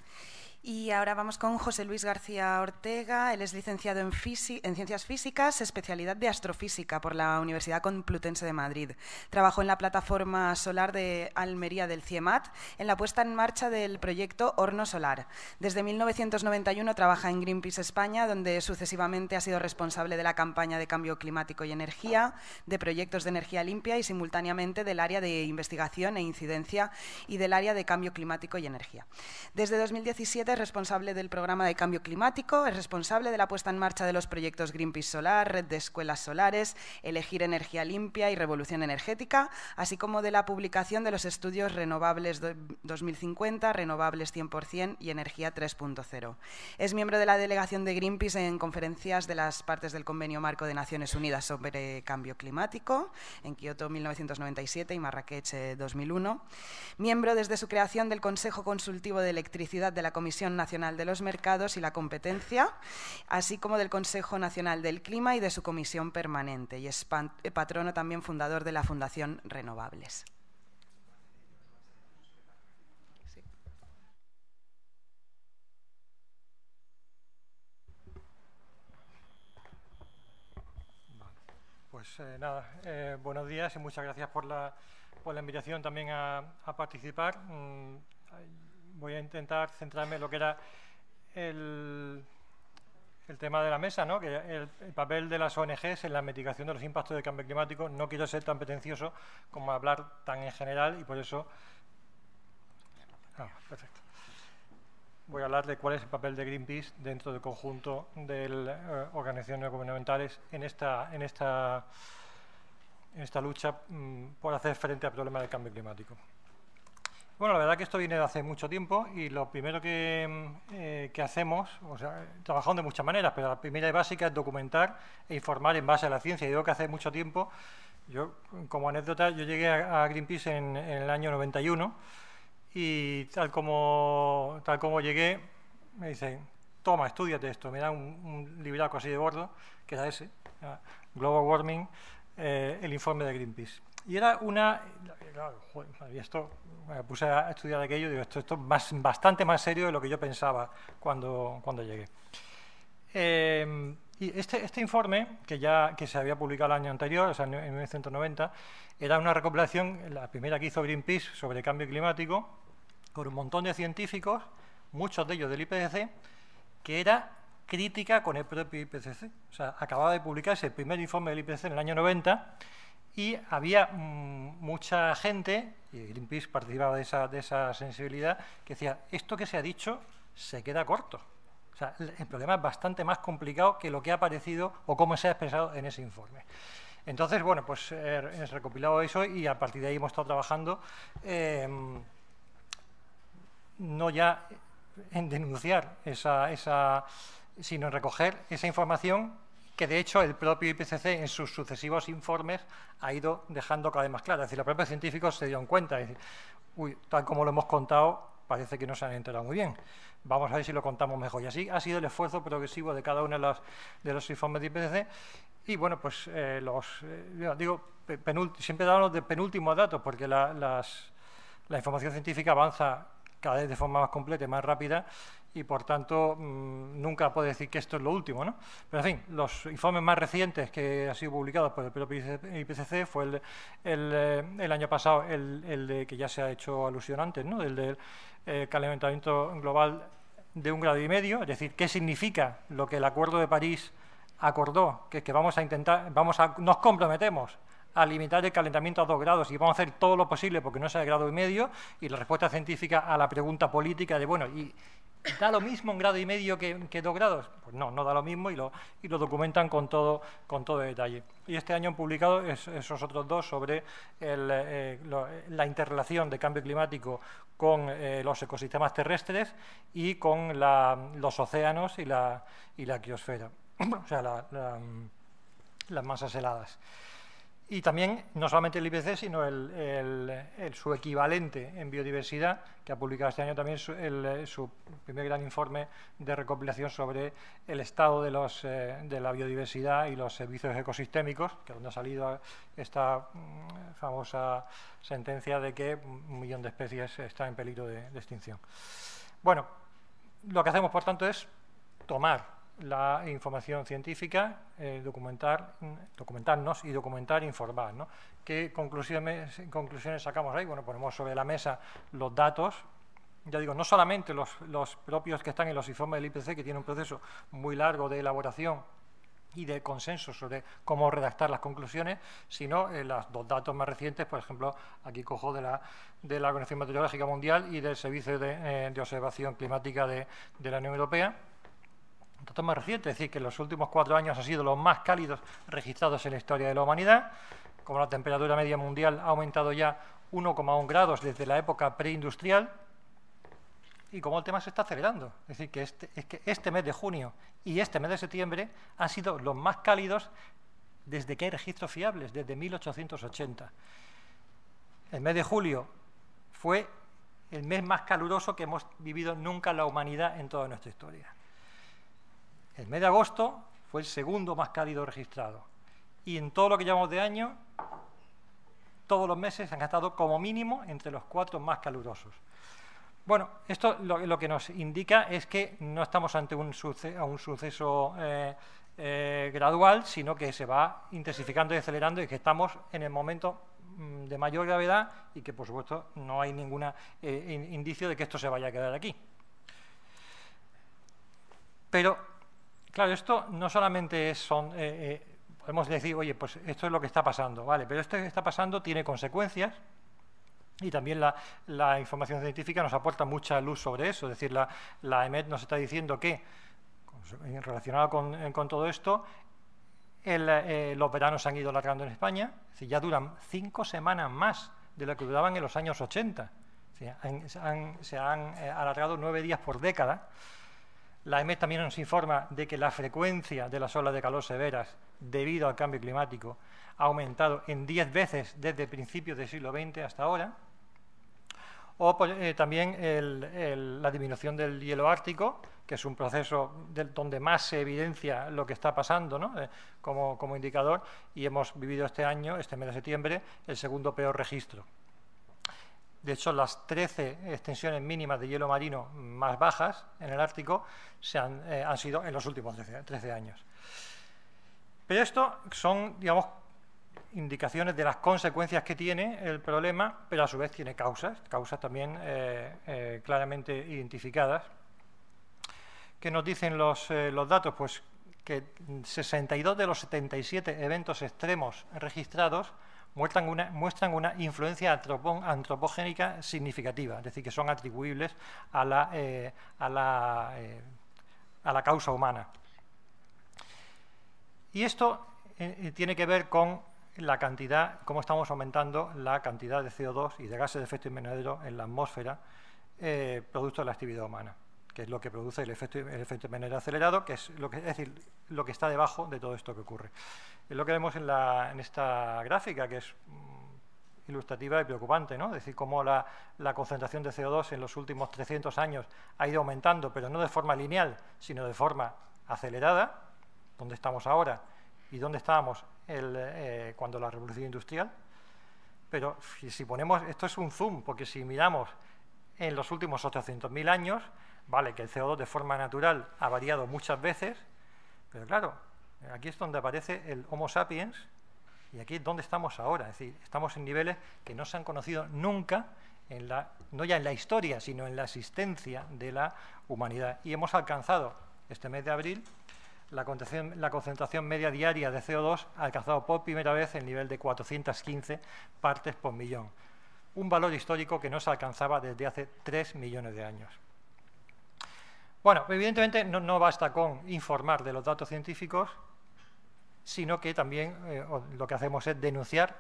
Y ahora vamos con José Luis García Ortega. Él es licenciado en, en, Ciencias Físicas, especialidad de Astrofísica por la Universidad Complutense de Madrid. Trabajó en la plataforma solar de Almería del CIEMAT en la puesta en marcha del proyecto Horno Solar. Desde 1991 trabaja en Greenpeace España, donde sucesivamente ha sido responsable de la campaña de cambio climático y energía, de proyectos de energía limpia y simultáneamente del área de investigación e incidencia y del área de cambio climático y energía. Desde 2017 es responsable del programa de cambio climático, es responsable de la puesta en marcha de los proyectos Greenpeace Solar, Red de Escuelas Solares, Elegir Energía Limpia y Revolución Energética, así como de la publicación de los estudios Renovables 2050, Renovables 100% y Energía 3.0. Es miembro de la delegación de Greenpeace en conferencias de las partes del Convenio Marco de Naciones Unidas sobre Cambio Climático, en Kioto 1997 y Marrakech 2001. Eh, miembro desde su creación del Consejo Consultivo de Electricidad de la Comisión Nacional de los Mercados y la Competencia, así como del Consejo Nacional del Clima y de su Comisión Permanente, y es eh, patrono también fundador de la Fundación Renovables. Pues eh, eh, buenos días y muchas gracias por la, invitación también a, participar. Mm, voy a intentar centrarme en lo que era el, tema de la mesa, ¿no? que el, papel de las ONGs en la mitigación de los impactos del cambio climático. No quiero ser tan pretencioso como hablar tan en general y por eso... Ah, perfecto. Voy a hablar de cuál es el papel de Greenpeace dentro del conjunto de eh, organizaciones gubernamentales en esta, en esta, en esta lucha mm, por hacer frente al problema del cambio climático. Bueno, la verdad que esto viene de hace mucho tiempo y lo primero mm, eh, que, hacemos, o sea, trabajamos de muchas maneras, pero la primera y básica es documentar e informar en base a la ciencia. Y digo que hace mucho tiempo, yo como anécdota, yo llegué a, Greenpeace en, el año 91 y tal como, tal como llegué, me dicen, toma, estudiate esto, me dan un, un así de bordo, que era ese, Global Warming, eh, el informe de Greenpeace. Y era una... esto, me puse a estudiar aquello, digo, esto, esto es bastante más serio de lo que yo pensaba cuando, llegué. Em, y este, este, informe, que ya que se había publicado el año anterior, en 1990, era una recopilación, la primera que hizo Greenpeace sobre el cambio climático, con un montón de científicos, muchos de ellos del IPCC, que era crítica con el propio IPCC. O sea, acababa de publicarse el primer informe del IPCC en el año 90 y había mm, mucha gente, y Greenpeace participaba de esa, de esa sensibilidad, que decía, esto que se ha dicho se queda corto. O sea, el problema es bastante más complicado que lo que ha aparecido o cómo se ha expresado en ese informe. Entonces, bueno, pues eh, he recopilado eso y a partir de ahí hemos estado trabajando, em, no ya en denunciar esa, esa, sino en recoger esa información que de hecho el propio IPCC en sus sucesivos informes ha ido dejando cada vez más clara. Es decir, los propios científicos se dieron cuenta, es decir, tal como lo hemos contado, parece que no se han enterado muy bien. Vamos a ver si lo contamos mejor. Y así ha sido el esfuerzo progresivo de cada uno de los, de los informes de IPCC. Y bueno, pues eh, los, eh, digo, siempre damos de penúltimos datos, porque la, la información científica avanza cada vez de forma más completa y más rápida, y por tanto mm, nunca puede decir que esto es lo último. ¿no? Pero en fin, los informes más recientes que han sido publicados por el propio IPCC fue eh, el, año pasado, el, de, que ya se ha hecho alusión antes, ¿no? el del eh, calentamiento global de un grado y medio, es decir, qué significa lo que el Acuerdo de París acordó, que es que vamos a intentar, vamos a, nos comprometemos a limitar el calentamiento a dos grados y vamos a hacer todo lo posible porque no sea de grado y medio, y la respuesta científica a la pregunta política de, bueno, ¿y da lo mismo un grado y medio que, dos grados? Pues no, no da lo mismo y lo, y lo documentan con todo, con todo detalle. Y este año han publicado esos otros dos sobre eh, la interrelación de cambio climático con eh, los ecosistemas terrestres y con los océanos y la, y o sea, las masas heladas y también no solamente el IPC, sino el, su equivalente en biodiversidad, que ha publicado este año también su, eh, primer gran informe de recopilación sobre el estado eh, de, la biodiversidad y los servicios ecosistémicos, que es donde ha salido esta mm, famosa sentencia de que un millón de especies está en peligro de extinción. Bueno, lo que hacemos, por tanto, es tomar la información científica, eh, documentar, mm, documentarnos y documentar, informar. ¿Qué conclusiones, conclusiones sacamos ahí? Bueno, ponemos sobre la mesa los datos, ya digo, no solamente los, propios que están en los informes del IPC, que tiene un proceso muy largo de elaboración y de consenso sobre cómo redactar las conclusiones, sino eh, los dos datos más recientes, por ejemplo, aquí cojo de la, de la Organización Meteorológica Mundial y del Servicio de, eh, Observación Climática de la Unión Europea, datos más reciente, es decir, que los últimos cuatro años han sido los más cálidos registrados en la historia de la humanidad, como la temperatura media mundial ha aumentado ya 1,1 grados desde la época preindustrial, y como el tema se está acelerando. Es decir, que este, es que este mes de junio y este mes de septiembre han sido los más cálidos desde que hay registros fiables, desde 1880. El mes de julio fue el mes más caluroso que hemos vivido nunca la humanidad en toda nuestra historia. El mes de agosto fue el segundo más cálido registrado. Y en todo lo que llevamos de año, todos los meses han estado como mínimo entre los cuatro más calurosos. Bueno, esto lo, que nos indica es que no estamos ante un, suceso eh, eh, gradual, sino que se va intensificando y acelerando y que estamos en el momento mm, de mayor gravedad y que, por supuesto, no hay ningún eh, indicio de que esto se vaya a quedar aquí. Pero Claro, esto no solamente es, eh, eh, podemos decir, oye, pues esto es lo que está pasando, vale, pero esto que está pasando tiene consecuencias y también la, información científica nos aporta mucha luz sobre eso, es decir, la, EMED nos está diciendo que, relacionado con, eh, con todo esto, los veranos se han ido alargando en España, es ya duran cinco semanas más de lo que duraban en los años 80, se han alargado nueve días por década. La EMET también nos informa de que la frecuencia de las olas de calor severas debido al cambio climático ha aumentado en 10 veces desde principios del siglo XX hasta ahora. O pues, eh, también la disminución del hielo ártico, que es un proceso donde más se evidencia lo que está pasando eh, como indicador, y hemos vivido este año, este mes de septiembre, el segundo peor registro de hecho las 13 extensiones mínimas de hielo marino más bajas en el Ártico se han, eh, sido en los últimos 13, años. Pero esto son, digamos, indicaciones de las consecuencias que tiene el problema, pero a su vez tiene causas, causas también eh, eh, claramente identificadas. ¿Qué nos dicen los, los, datos? Pues que 62 de los 77 eventos extremos registrados muestran una, muestran una influencia antropogénica significativa, es decir, que son atribuibles a la, eh, la, eh, a la causa humana. Y esto eh, tiene que ver con la cantidad, cómo estamos aumentando la cantidad de CO2 y de gases de efecto invernadero en la atmósfera, producto de la actividad humana que es lo que produce el efecto, el efecto manera acelerado, que es, lo que, es decir, lo que está debajo de todo esto que ocurre. Es lo que vemos en, esta gráfica, que es mm, ilustrativa y preocupante, ¿no? Es decir, cómo la, concentración de CO2 en los últimos 300 años ha ido aumentando, pero no de forma lineal, sino de forma acelerada, donde estamos ahora y dónde estábamos eh, cuando la revolución industrial. Pero si, si, ponemos, esto es un zoom, porque si miramos en los últimos 800.000 años, Vale, que el CO2 de forma natural ha variado muchas veces, pero claro, aquí es donde aparece el Homo sapiens y aquí es donde estamos ahora. Es decir, estamos en niveles que no se han conocido nunca, no ya en la historia, sino en la existencia de la humanidad. Y hemos alcanzado este mes de abril la concentración, media diaria de CO2 ha alcanzado por primera vez el nivel de 415 partes por millón, un valor histórico que no se alcanzaba desde hace 3 millones de años. Bueno, evidentemente no, basta con informar de los datos científicos, sino que también eh, lo que hacemos es denunciar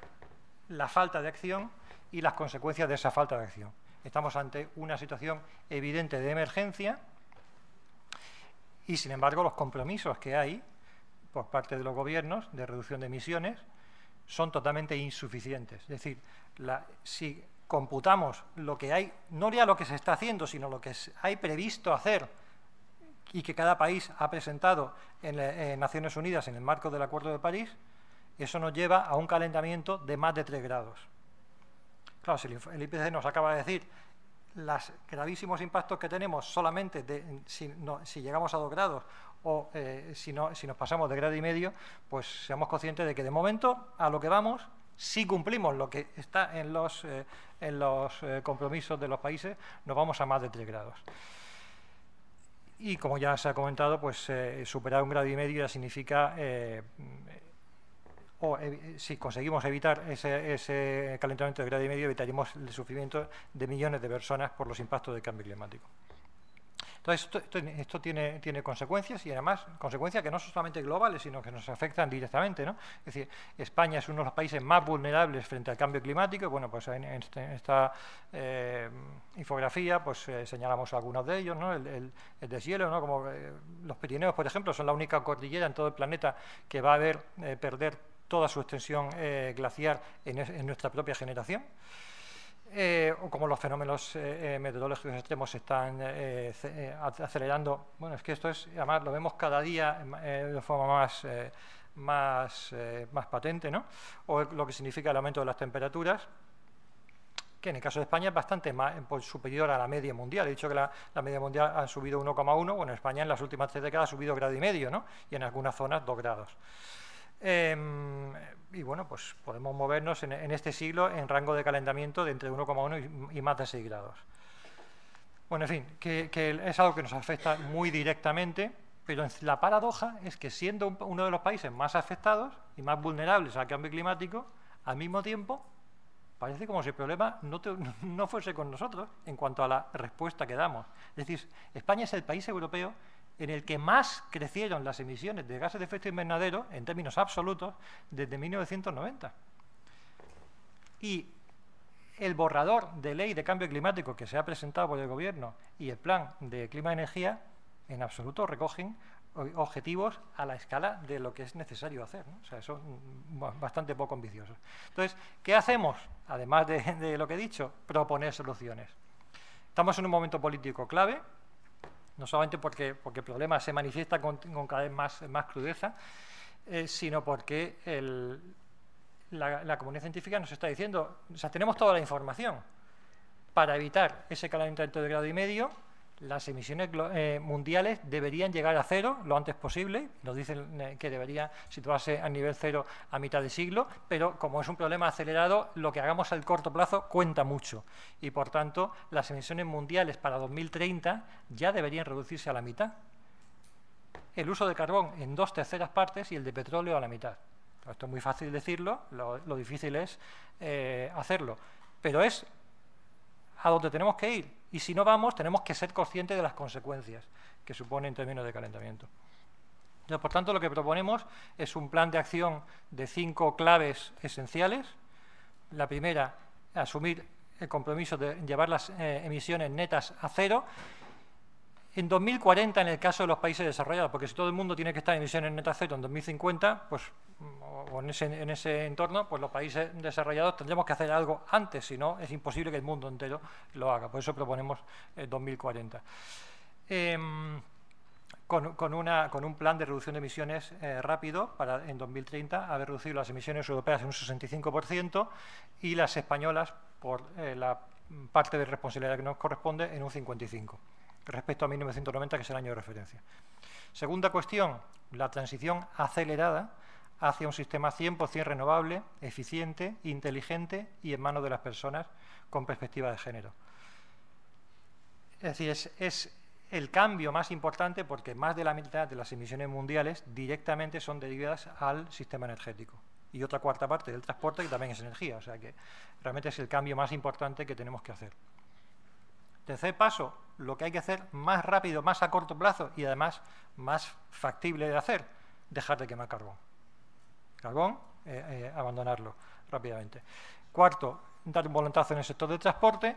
la falta de acción y las consecuencias de esa falta de acción. Estamos ante una situación evidente de emergencia y, sin embargo, los compromisos que hay por parte de los gobiernos de reducción de emisiones son totalmente insuficientes. Es decir, si computamos lo que hay, no ya lo que se está haciendo, sino lo que hay previsto hacer y que cada país ha presentado eh, en, Naciones Unidas en el marco del Acuerdo de París, eso nos lleva a un calentamiento de más de 3 grados. Claro, si el IPCC nos acaba de decir los gravísimos impactos que tenemos solamente si, llegamos a 2 grados o eh, si, nos pasamos de grado y medio, pues seamos conscientes de que de momento a lo que vamos si cumplimos lo que está en los, eh, compromisos de los países, nos vamos a más de 3 grados y como ya se ha comentado, pues eh, superar un grado y medio ya significa, eh, o, si conseguimos evitar ese, ese calentamiento de grado y medio, evitaríamos el sufrimiento de millones de personas por los impactos del cambio climático. Entonces, esto, tiene, consecuencias y además consecuencias que no son solamente globales, sino que nos afectan directamente. ¿no? Es decir, España es uno de los países más vulnerables frente al cambio climático. bueno, pues en, este, esta eh, infografía pues eh, señalamos algunos de ellos, ¿no? el, deshielo, ¿no? como eh, los Pirineos, por ejemplo, son la única cordillera en todo el planeta que va a ver perder toda su extensión glaciar en nuestra propia generación. Eh, o como los fenómenos eh, eh, meteorológicos extremos se están acelerando. Bueno, es que esto es, además lo vemos cada día de forma más, más, patente, ¿no? O lo que significa el aumento de las temperaturas que en el caso de España es bastante más, pues, superior a la media mundial. He dicho que la, media mundial ha subido 1,1, bueno, en España en las últimas tres décadas ha subido grado y medio, ¿no? Y en algunas zonas dos grados. Em, y bueno, pues podemos movernos en, este siglo en rango de calentamiento de entre 1,1 y, más de 6 grados. Bueno, en fin, que, es algo que nos afecta muy directamente, pero la paradoja es que siendo uno de los países más afectados y más vulnerables al cambio climático, al mismo tiempo parece como si el problema no fuese con nosotros en cuanto a la respuesta que damos. Es decir, España es el país europeo en el que más crecieron las emisiones de gases de efecto invernadero, en términos absolutos, desde 1990. Y el borrador de ley de cambio climático que se ha presentado por el Gobierno y el plan de clima-energía, y en absoluto recogen objetivos a la escala de lo que es necesario hacer. O sea, son bastante poco ambiciosos. Entonces, ¿qué hacemos? Además de, de, lo que he dicho, proponer soluciones. Estamos en un momento político clave no solamente porque, porque el problema se manifiesta con, cada vez más, más crudeza, eh, sino porque la, la, comunidad científica nos está diciendo, o sea, tenemos toda la información para evitar ese calentamiento de grado y medio las emisiones eh, mundiales deberían llegar a cero lo antes posible. Nos dicen eh, que debería situarse a nivel cero a mitad de siglo, pero como es un problema acelerado, lo que hagamos al corto plazo cuenta mucho. Y por tanto, las emisiones mundiales para 2030 ya deberían reducirse a la mitad. El uso de carbón en dos terceras partes y el de petróleo a la mitad. Esto es muy fácil decirlo, lo, difícil es eh, hacerlo. Pero es a donde tenemos que ir y si no vamos, tenemos que ser conscientes de las consecuencias que supone en términos de calentamiento. por tanto, lo que proponemos es un plan de acción de cinco claves esenciales. La primera, asumir el compromiso de llevar las eh, emisiones netas a cero. En 2040, en el caso de los países desarrollados, porque si todo el mundo tiene que estar en emisiones netas cero en 2050, pues en ese, entorno, pues los países desarrollados tendremos que hacer algo antes, si no es imposible que el mundo entero lo haga. Por eso proponemos 2040. Eh, em, con, un plan de reducción de emisiones eh, rápido para en 2030 haber reducido las emisiones europeas en un 65% y las españolas por eh, la parte de responsabilidad que nos corresponde en un 55% respecto a 1990, que es el año de referencia. Segunda cuestión, la transición acelerada hacia un sistema 100% renovable, eficiente, inteligente y en manos de las personas con perspectiva de género. Es decir, es, el cambio más importante porque más de la mitad de las emisiones mundiales directamente son derivadas al sistema energético. Y otra cuarta parte del transporte que también es energía. O sea que realmente es el cambio más importante que tenemos que hacer. Tercer paso, lo que hay que hacer más rápido, más a corto plazo y además más factible de hacer, dejar de quemar carbón carbón, eh, eh, abandonarlo rápidamente. Cuarto, dar un volantazo en el sector del transporte.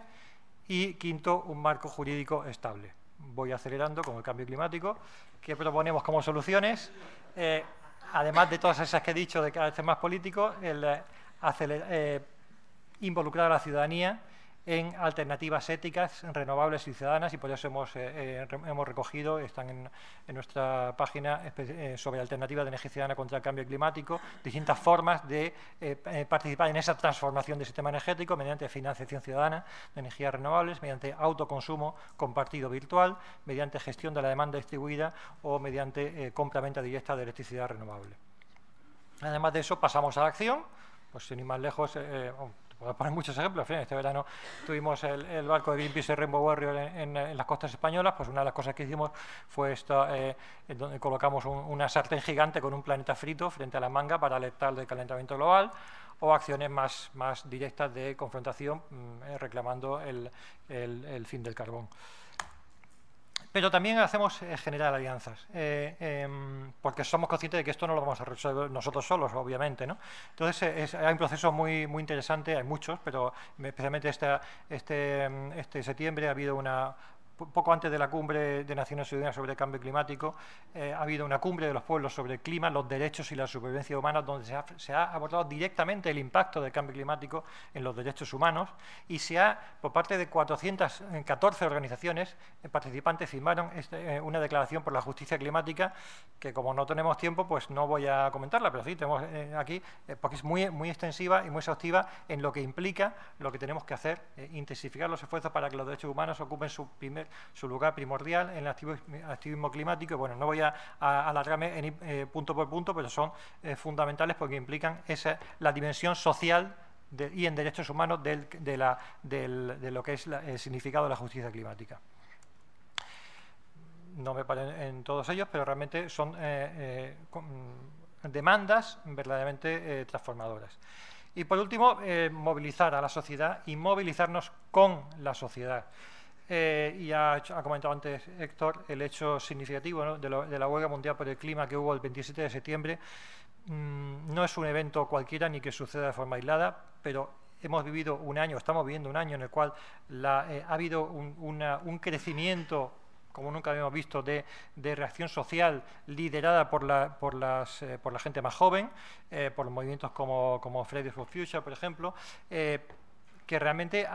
Y quinto, un marco jurídico estable. Voy acelerando con el cambio climático. que proponemos como soluciones? Eh, además de todas esas que he dicho de vez más político, el, involucrar a la ciudadanía en alternativas éticas, renovables y ciudadanas, y por eso hemos, eh, eh, hemos recogido, están en, nuestra página eh, sobre alternativas de energía ciudadana contra el cambio climático, distintas formas de participar en esa transformación del sistema energético mediante financiación ciudadana de energías renovables, mediante autoconsumo compartido virtual, mediante gestión de la demanda distribuida o mediante compra-venta directa de electricidad renovable. Además de eso, pasamos a la acción, pues sin ir más lejos, Puedo poner muchos ejemplos. ¿eh? Este verano tuvimos el, barco de Greenpeace Rainbow Warrior en, las costas españolas. Pues una de las cosas que hicimos fue esto, eh, donde colocamos una sartén gigante con un planeta frito frente a la manga para alertar del calentamiento global o acciones más, directas de confrontación mm, eh, reclamando el fin del carbón. Pero también hacemos eh, generar alianzas, eh, em, porque somos conscientes de que esto no lo vamos a resolver nosotros solos, obviamente. ¿no? Entonces, eh, hay un proceso muy, muy interesante, hay muchos, pero especialmente esta, este, em, este septiembre ha habido una, poco antes de la cumbre de Naciones Unidas sobre el cambio climático, eh, ha habido una cumbre de los pueblos sobre el clima, los derechos y la supervivencia humana, donde se ha, abordado directamente el impacto del cambio climático en los derechos humanos y se ha, por parte de 414 organizaciones eh, participantes, firmaron este, eh, una declaración por la justicia climática que, como no tenemos tiempo, pues no voy a comentarla, pero sí tenemos aquí, porque es muy, muy extensiva y muy exhaustiva en lo que implica lo que tenemos que hacer, intensificar los esfuerzos para que los derechos humanos ocupen su primer su lugar primordial en el activismo, climático. bueno, no voy a, alargarme eh, punto por punto, pero son eh, fundamentales porque implican la dimensión social y en derechos humanos de, lo que es el significado de la justicia climática no me paro en todos ellos, pero realmente son eh, demandas verdaderamente transformadoras. Y por último, movilizar a la sociedad y movilizarnos con la sociedad. Eh, y ha, comentado antes Héctor el hecho significativo de, la huelga mundial por el clima que hubo el 27 de septiembre. Mm, no es un evento cualquiera ni que suceda de forma aislada, pero hemos vivido un año, estamos viviendo un año en el cual la, eh, ha habido un, crecimiento como nunca habíamos visto, de, reacción social liderada por la, por las, eh, por la gente más joven, por movimientos como, como Fridays for Future, por ejemplo, que realmente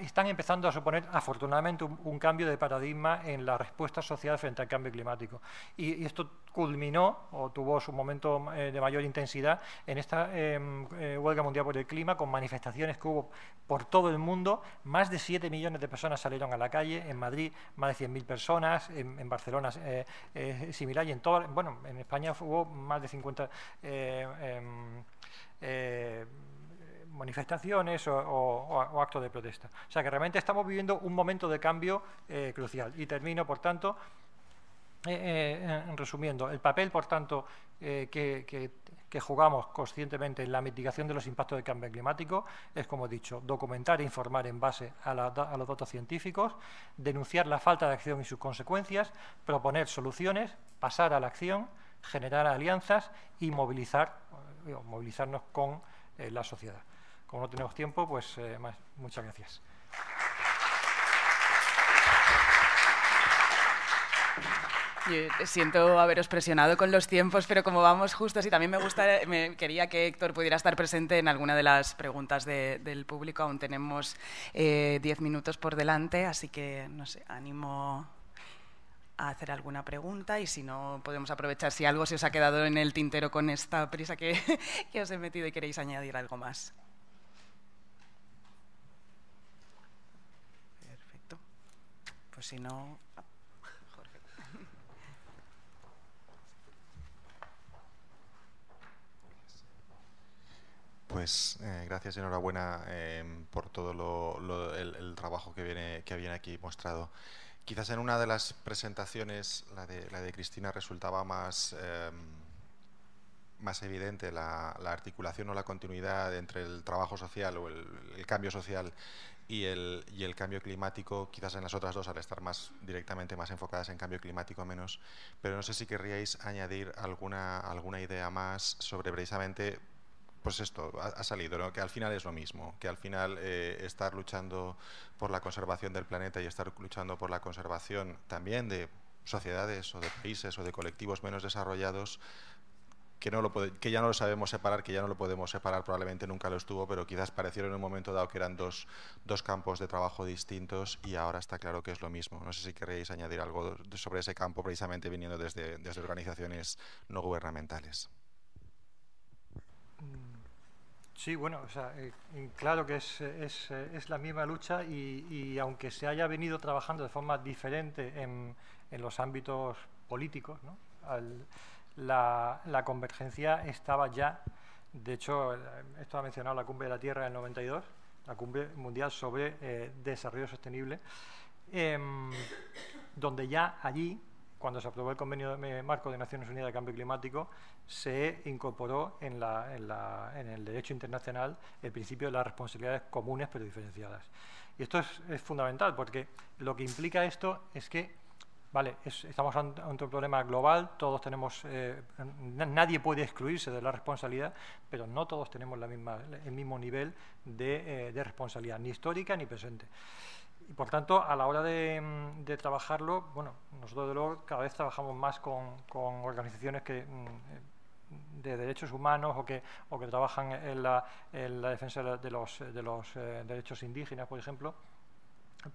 están empezando a suponer, afortunadamente, un, cambio de paradigma en la respuesta social frente al cambio climático. Y, esto culminó o tuvo su momento eh, de mayor intensidad en esta em, eh, huelga mundial por el clima, con manifestaciones que hubo por todo el mundo. Más de 7 millones de personas salieron a la calle, en Madrid más de 100.000 personas, en, Barcelona eh, similar y en toda, bueno, en España hubo más de 50 eh, em, manifestaciones o, actos de protesta. O sea que realmente estamos viviendo un momento de cambio eh, crucial. Y termino, por tanto, eh, eh, resumiendo, el papel, por tanto, que, jugamos conscientemente en la mitigación de los impactos del cambio climático es, como he dicho, documentar e informar en base a, los datos científicos, denunciar la falta de acción y sus consecuencias, proponer soluciones, pasar a la acción, generar alianzas y movilizar, movilizarnos con la sociedad como no tenemos tiempo, pues eh, muchas gracias. siento haberos presionado con los tiempos, pero como vamos justos y también me gustaría quería que Héctor pudiera estar presente en alguna de las preguntas del público. Aún tenemos eh, diez minutos por delante, así que no sé, animo a hacer alguna pregunta y si no podemos aprovechar si algo se os ha quedado en el tintero con esta prisa que os he metido y queréis añadir algo más. Pues si no... Jorge. Pues eh, gracias y enhorabuena em, por todo el, trabajo que viene, que aquí mostrado. Quizás en una de las presentaciones, la de, Cristina, resultaba más, em, más evidente la, articulación o la continuidad entre el trabajo social o el cambio social y el, cambio climático, quizás en las otras dos al estar más directamente más enfocadas en cambio climático menos, pero no sé si querríais añadir alguna, alguna idea más sobre precisamente pues esto ha, salido, que al final es lo mismo, que al final eh, estar luchando por la conservación del planeta y estar luchando por la conservación también de sociedades o de países o de colectivos menos desarrollados que, ya no lo sabemos separar, que ya no lo podemos separar, probablemente nunca lo estuvo, pero quizás parecieron en un momento dado que eran dos, campos de trabajo distintos y ahora está claro que es lo mismo. No sé si queréis añadir algo sobre ese campo, precisamente viniendo desde, organizaciones no gubernamentales. Sí, bueno, eh, claro que es, la misma lucha y, aunque se haya venido trabajando de forma diferente en, los ámbitos políticos, ¿no? Al, la, convergencia estaba ya, de hecho, eh, esto ha mencionado la Cumbre de la Tierra del 92, la Cumbre Mundial sobre eh, Desarrollo Sostenible, em, donde ya allí, cuando se aprobó el convenio de eh, marco de Naciones Unidas de Cambio Climático, se incorporó en, el derecho internacional el principio de las responsabilidades comunes pero diferenciadas. Y esto es fundamental porque lo que implica esto es que Vale, estamos ante un problema global, todos tenemos, eh, nadie puede excluirse de la responsabilidad, pero no todos tenemos el mismo nivel eh, de, responsabilidad, ni histórica ni presente. Y por tanto, a la hora de, mm, trabajarlo, bueno, nosotros luego cada vez trabajamos más con, organizaciones mm, de derechos humanos o que, trabajan en la, defensa de los, eh, derechos indígenas, por ejemplo,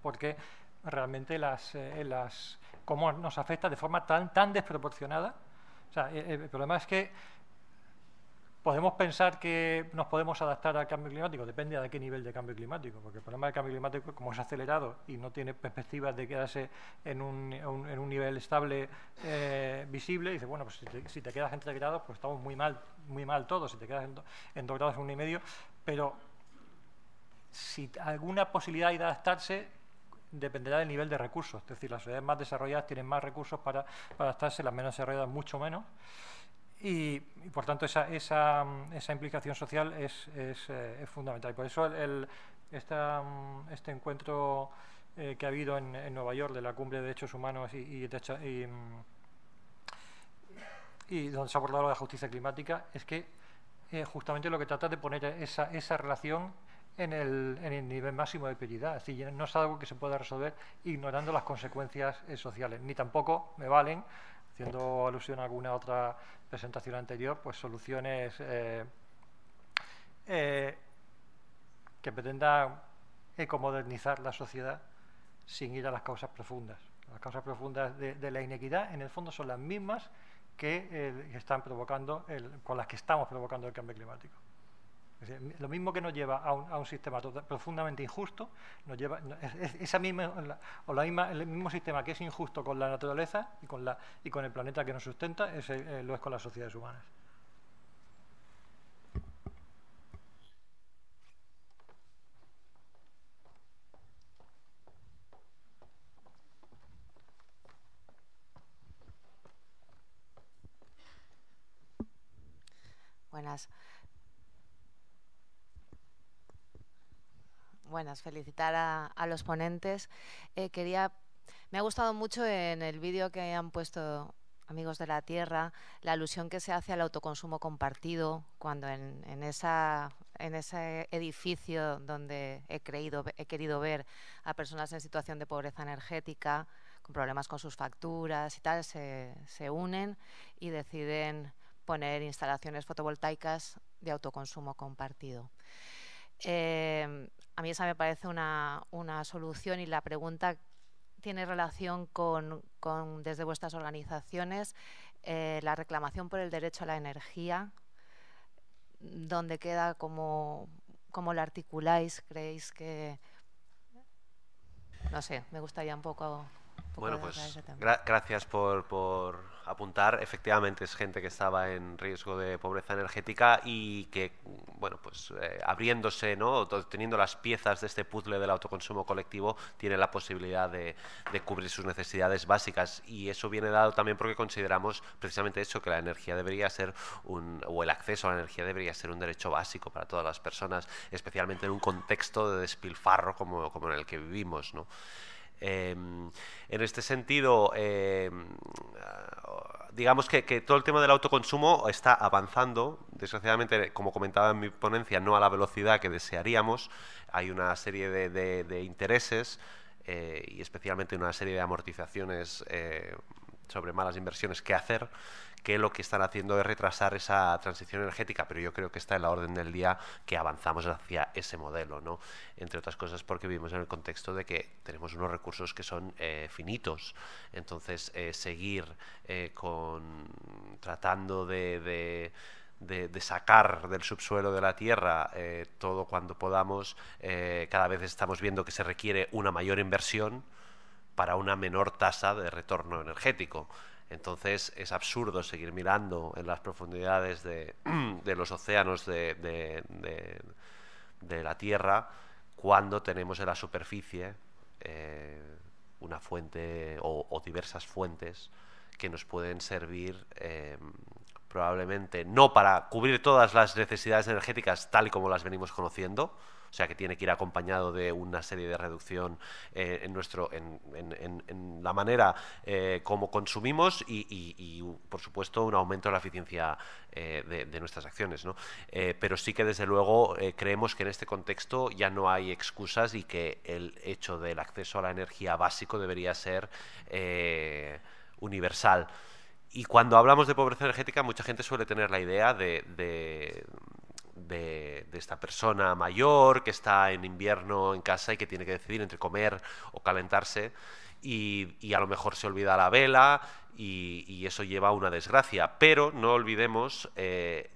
porque realmente las, eh, las, cómo nos afecta de forma tan, tan desproporcionada. O sea, eh, el, problema es que podemos pensar que nos podemos adaptar al cambio climático, depende de qué nivel de cambio climático, porque el problema del cambio climático, como es acelerado y no tiene perspectivas de quedarse en un, en un nivel estable eh, visible, dice, bueno, pues si te, quedas entre grados, pues estamos muy mal, muy mal todos, si te quedas en, dos en uno y medio... pero si alguna posibilidad hay de adaptarse, dependerá del nivel de recursos. Es decir, las sociedades más desarrolladas tienen más recursos para, para adaptarse, las menos desarrolladas mucho menos. Y, por tanto, esa, esa, esa, implicación social es, es, eh, fundamental. por eso el, este encuentro eh, que ha habido en, Nueva York de la Cumbre de Derechos Humanos y, y, donde se ha abordado la justicia climática es que eh, justamente lo que trata de poner esa, esa relación en el, nivel máximo de prioridad. Es decir, no es algo que se pueda resolver ignorando las consecuencias eh, sociales, ni tampoco me valen, haciendo alusión a alguna otra presentación anterior, pues soluciones eh, eh, que pretendan ecomodernizar la sociedad sin ir a las causas profundas. Las causas profundas de, la inequidad, en el fondo, son las mismas que, están provocando con las que estamos provocando el cambio climático. Lo mismo que nos lleva a un, sistema tota-, profundamente injusto, nos lleva, esa misma, o el mismo sistema que es injusto con la naturaleza y con, y con el planeta que nos sustenta, eh, lo es con las sociedades humanas. Buenas. buenas. Felicitar a, los ponentes. Eh, quería, me ha gustado mucho en el vídeo que han puesto amigos de la tierra, la alusión que se hace al autoconsumo compartido, cuando en, esa, en ese edificio donde he, creído, he querido ver a personas en situación de pobreza energética, con problemas con sus facturas y tal, se, unen y deciden poner instalaciones fotovoltaicas de autoconsumo compartido. Eh, a mí esa me parece una, una solución y la pregunta tiene relación con, desde vuestras organizaciones, eh, la reclamación por el derecho a la energía, donde queda como, como la articuláis, creéis que, no sé, me gustaría un poco... bueno, pues gracias por, apuntar, efectivamente es gente que estaba en riesgo de pobreza energética y que, bueno, pues eh, abriéndose, ¿no? teniendo las piezas de este puzzle del autoconsumo colectivo, tiene la posibilidad de, de, cubrir sus necesidades básicas. Y eso viene dado también porque consideramos precisamente eso, que la energía debería ser un, o el acceso a la energía debería ser un derecho básico para todas las personas, especialmente en un contexto de despilfarro como, como en el que vivimos, ¿no? Em, en este sentido, em, ah, digamos que, todo el tema del autoconsumo está avanzando. Desgraciadamente, como comentaba en mi ponencia, no a la velocidad que desearíamos. Hay una serie de, intereses eh, y especialmente una serie de amortizaciones eh, sobre malas inversiones que hacer que lo que están haciendo es retrasar esa transición energética, pero yo creo que está en la orden del día que avanzamos hacia ese modelo, ¿no? Entre otras cosas porque vivimos en el contexto de que tenemos unos recursos que son eh, finitos, entonces eh, seguir eh, con tratando de, sacar del subsuelo de la tierra todo cuando podamos, cada vez estamos viendo que se requiere una mayor inversión para una menor tasa de retorno energético. Entonces es absurdo seguir mirando en las profundidades de, los océanos de, la Tierra cuando tenemos en la superficie eh, una fuente o, diversas fuentes que nos pueden servir eh, probablemente no para cubrir todas las necesidades energéticas tal y como las venimos conociendo, o sea que tiene que ir acompañado de una serie de reducción eh, en, nuestro, en, la manera eh, como consumimos y, por supuesto, un aumento de la eficiencia eh, de, nuestras acciones. pero sí que, desde luego, creemos que en este contexto ya no hay excusas y que el hecho del acceso a la energía básico debería ser universal. Y cuando hablamos de pobreza energética, mucha gente suele tener la idea de, de, esta persona mayor que está en invierno en casa y que tiene que decidir entre comer o calentarse y, a lo mejor se olvida la vela y, eso lleva a una desgracia. Pero no olvidemos... Eh,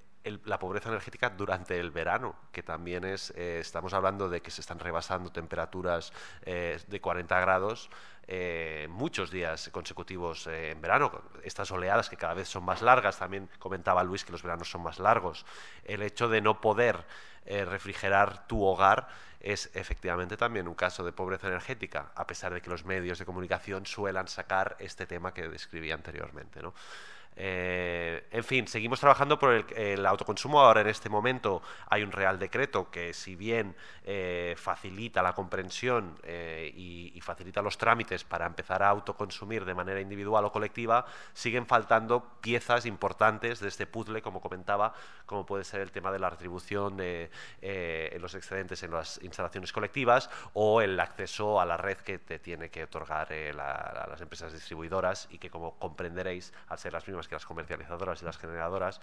la pobreza energética durante el verano, que también es, eh, estamos hablando de que se están rebasando temperaturas eh, de 40 grados, eh, muchos días consecutivos eh, en verano. Estas oleadas que cada vez son más largas, también comentaba Luis que los veranos son más largos. El hecho de no poder eh, refrigerar tu hogar es efectivamente también un caso de pobreza energética, a pesar de que los medios de comunicación suelan sacar este tema que describí anteriormente. Eh, en fin, seguimos trabajando por el, autoconsumo. Ahora, en este momento, hay un real decreto que, si bien eh, facilita la comprensión eh, y, facilita los trámites para empezar a autoconsumir de manera individual o colectiva, siguen faltando piezas importantes de este puzzle, como comentaba, como puede ser el tema de la retribución de los excedentes en las instalaciones colectivas o el acceso a la red que te tiene que otorgar a las empresas distribuidoras y que, como comprenderéis, al ser las mismas que las comercializadoras y las generadoras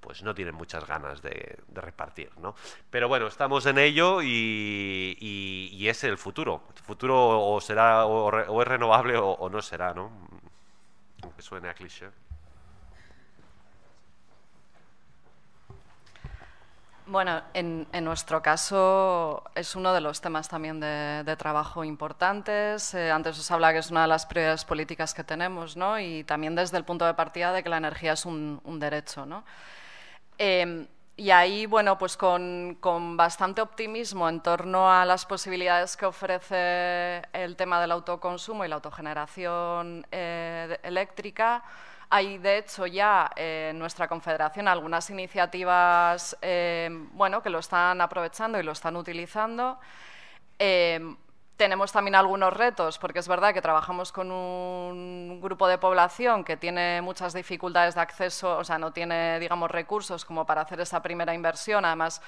pues no tienen muchas ganas de, repartir, ¿no? Pero bueno, estamos en ello y, es el futuro. El futuro o será o, es renovable o, no será, ¿no? Aunque suene a cliché. Bueno, en, nuestro caso es uno de los temas también de, trabajo importantes. Eh, antes os habla que es una de las prioridades políticas que tenemos, ¿no? Y también desde el punto de partida de que la energía es un, derecho, ¿no? Em, y ahí, bueno, pues con, bastante optimismo en torno a las posibilidades que ofrece el tema del autoconsumo y la autogeneración eh, eléctrica. Hay, de hecho, ya eh, en nuestra confederación algunas iniciativas em, bueno, que lo están aprovechando y lo están utilizando. Em, tenemos también algunos retos, porque es verdad que trabajamos con un grupo de población que tiene muchas dificultades de acceso, o sea, no tiene, digamos, recursos como para hacer esa primera inversión. Además,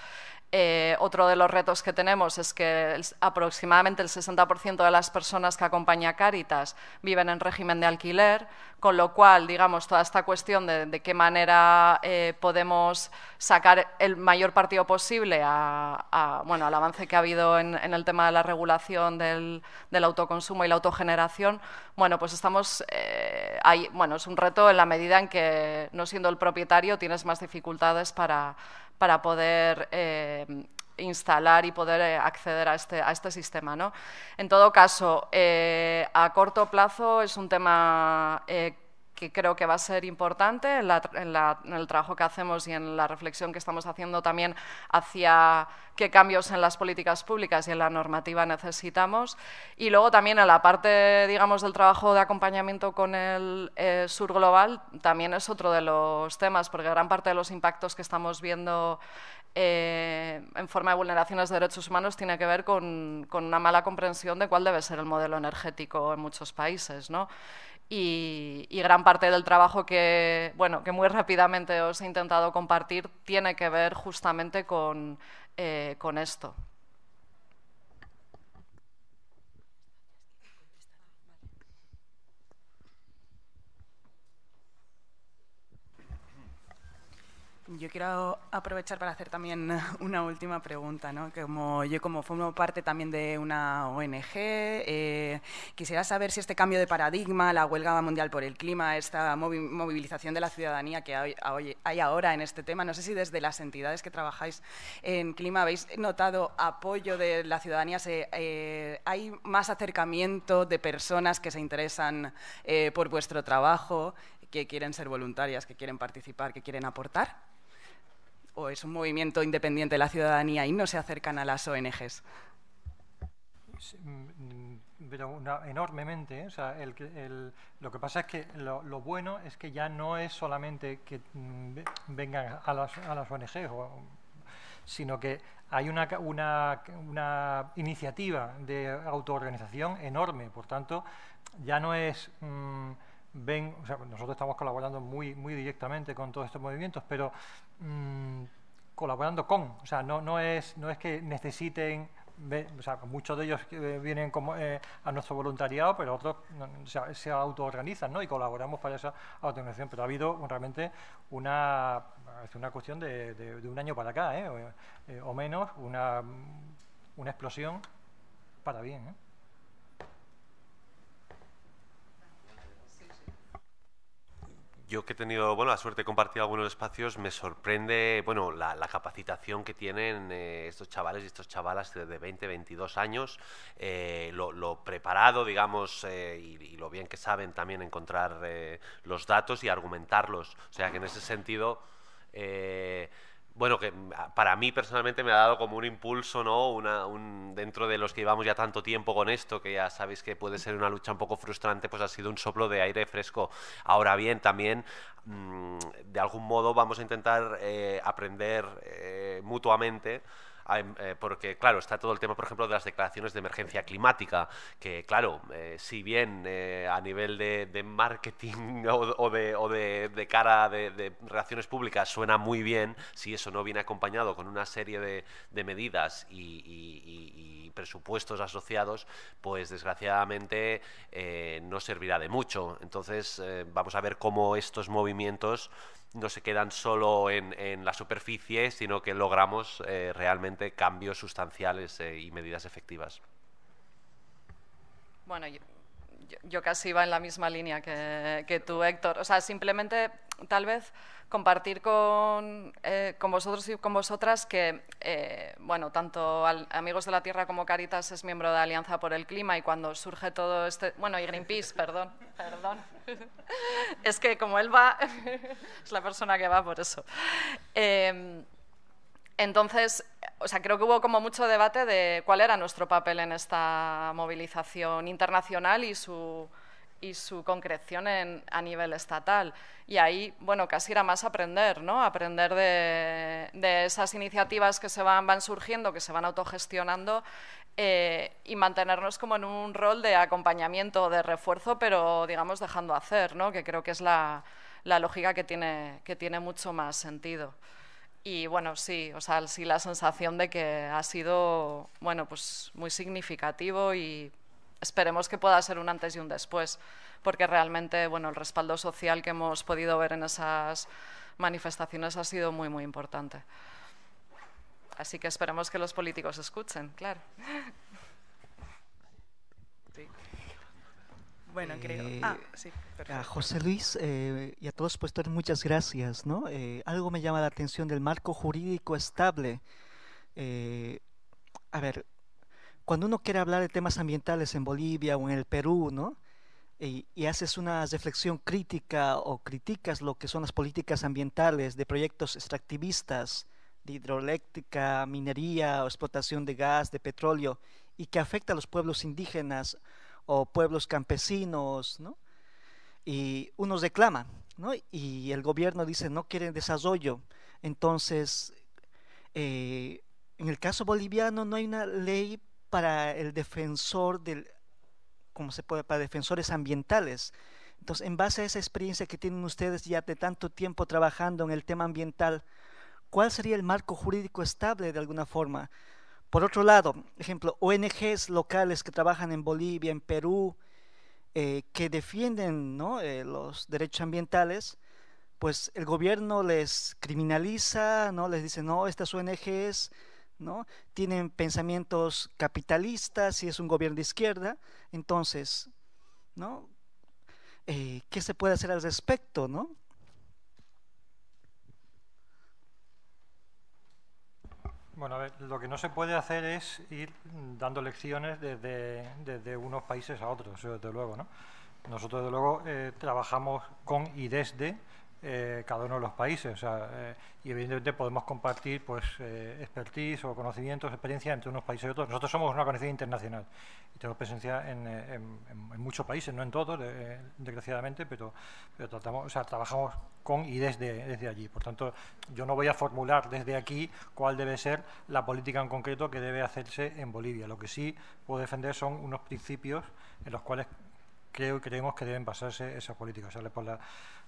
eh, otro de los retos que tenemos es que aproximadamente el 60% de las personas que acompaña Cáritas viven en régimen de alquiler, con lo cual, digamos, toda esta cuestión de, qué manera eh, podemos sacar el mayor partido posible a, bueno, al avance que ha habido en, el tema de la regulación del, autoconsumo y la autogeneración, bueno, pues estamos eh, bueno, es un reto en la medida en que no siendo el propietario tienes más dificultades para, poder eh, instalar y poder eh, acceder a este, a este sistema. En todo caso, eh, a corto plazo es un tema eh, que creo que va a ser importante en, el trabajo que hacemos y en la reflexión que estamos haciendo también hacia qué cambios en las políticas públicas y en la normativa necesitamos. Y luego también en la parte, digamos, del trabajo de acompañamiento con el sur global, también es otro de los temas, porque gran parte de los impactos que estamos viendo eh, en forma de vulneraciones de derechos humanos tiene que ver con, una mala comprensión de cuál debe ser el modelo energético en muchos países. Y, gran parte del trabajo que, muy rápidamente os he intentado compartir tiene que ver justamente con eh, esto. Yo quiero aprovechar para hacer también una última pregunta, ¿no? Como yo como formo parte también de una ONG, eh, quisiera saber si este cambio de paradigma, la huelga mundial por el clima, esta movilización de la ciudadanía que hay, ahora en este tema, no sé si desde las entidades que trabajáis en clima habéis notado apoyo de la ciudadanía, eh, hay más acercamiento de personas que se interesan eh, por vuestro trabajo, que quieren ser voluntarias, que quieren participar, que quieren aportar o es un movimiento independiente de la ciudadanía y no se acercan a las ONGs? Pues, mm, pero enormemente. ¿eh? lo que pasa es que lo, bueno es que ya no es solamente que mm, vengan a las, ONGs, sino que hay una, una, iniciativa de autoorganización enorme. Por tanto, ya no es... Mm, ven, nosotros estamos colaborando muy, muy directamente con todos estos movimientos, pero Mm, colaborando con, o sea, no, no, es, no es que necesiten o sea, muchos de ellos eh, vienen como, eh, a nuestro voluntariado, pero otros o sea, se autoorganizan ¿no? y colaboramos para esa autoorganización. Pero ha habido realmente una, una cuestión de, de, un año para acá, ¿eh? o, menos, una, una, explosión para bien. yo que he tenido bueno, la suerte de compartir algunos espacios, me sorprende bueno, la, capacitación que tienen eh, estos chavales y estas chavalas de, 20, 22 años, eh, lo, preparado, digamos, eh, y, y, lo bien que saben también encontrar los datos y argumentarlos. O sea que en ese sentido bueno, que para mí personalmente me ha dado como un impulso, ¿no? un, dentro de los que llevamos ya tanto tiempo con esto, que ya sabéis que puede ser una lucha un poco frustrante, pues ha sido un soplo de aire fresco. Ahora bien, también, mm, de algún modo, vamos a intentar eh, aprender eh, mutuamente eh, porque claro, está todo el tema, por ejemplo, de las declaraciones de emergencia climática, que claro, eh, si bien eh, a nivel de, marketing o, de, cara de, relaciones públicas suena muy bien, si eso no viene acompañado con una serie de, medidas y, presupuestos asociados, pues desgraciadamente no servirá de mucho. Entonces, vamos a ver cómo estos movimientos no se quedan solo en, en la superficie, sino que logramos eh, realmente cambios sustanciales eh, y medidas efectivas. Bueno, yo, casi iba en la misma línea que, tú, Héctor. O sea, simplemente tal vez compartir con, eh, vosotros y con vosotras que, eh, bueno, tanto Amigos de la Tierra como Caritas es miembro de Alianza por el Clima y cuando surge todo este... Bueno, y Greenpeace, perdón, perdón. Es que como él va, es la persona que va por eso. Em, entonces, o sea, creo que hubo como mucho debate de cuál era nuestro papel en esta movilización internacional y su, concreción a nivel estatal. Y ahí, bueno, casi era más aprender, ¿no? Aprender de, esas iniciativas que se van, surgiendo, que se van autogestionando eh, y mantenernos como en un rol de acompañamiento, de refuerzo, pero digamos dejando hacer, ¿no? Que creo que es la, lógica que tiene mucho más sentido. Y bueno, sí, o sea, sí la sensación de que ha sido, bueno, pues muy significativo y esperemos que pueda ser un antes y un después, porque realmente, bueno, el respaldo social que hemos podido ver en esas manifestaciones ha sido muy, muy importante. Así que esperemos que los políticos escuchen, claro. bueno, creo. Eh, ah, sí, a José Luis eh, y a todos pues profesores, muchas gracias. ¿no? Eh, algo me llama la atención del marco jurídico estable. a ver, cuando uno quiere hablar de temas ambientales en Bolivia o en el Perú, ¿no? Y, y, haces una reflexión crítica o criticas lo que son las políticas ambientales de proyectos extractivistas, de hidroeléctrica, minería o explotación de gas, de petróleo, y que afecta a los pueblos indígenas, o pueblos campesinos, ¿no? Y unos reclaman, ¿no? Y el gobierno dice, no quieren desarrollo. Entonces, eh, en el caso boliviano no hay una ley para el defensor del, como se puede, para defensores ambientales. Entonces, en base a esa experiencia que tienen ustedes ya de tanto tiempo trabajando en el tema ambiental, ¿cuál sería el marco jurídico estable de alguna forma por otro lado, ejemplo, ONGs locales que trabajan en Bolivia, en Perú, eh, que defienden eh, los derechos ambientales, pues el gobierno les criminaliza, ¿no? les dice, no, estas ONGs ¿no? tienen pensamientos capitalistas y es un gobierno de izquierda. Entonces, ¿no? Eh, ¿qué se puede hacer al respecto? ¿no? Bueno, a ver, lo que no se puede hacer es ir dando lecciones desde, unos países a otros, desde luego, ¿no? Nosotros, desde luego, eh, trabajamos con y desde eh, cada uno de los países. Eh, y evidentemente podemos compartir pues, eh, expertise o conocimientos, experiencia entre unos países y otros. Nosotros somos una organización internacional y tenemos presencia en, muchos países, no en todos, desgraciadamente, pero, tratamos, sea, trabajamos con y desde, allí. Por tanto, yo no voy a formular desde aquí cuál debe ser la política en concreto que debe hacerse en Bolivia. Lo que sí puedo defender son unos principios en los cuales creo y creemos que deben basarse esas políticas. O por la,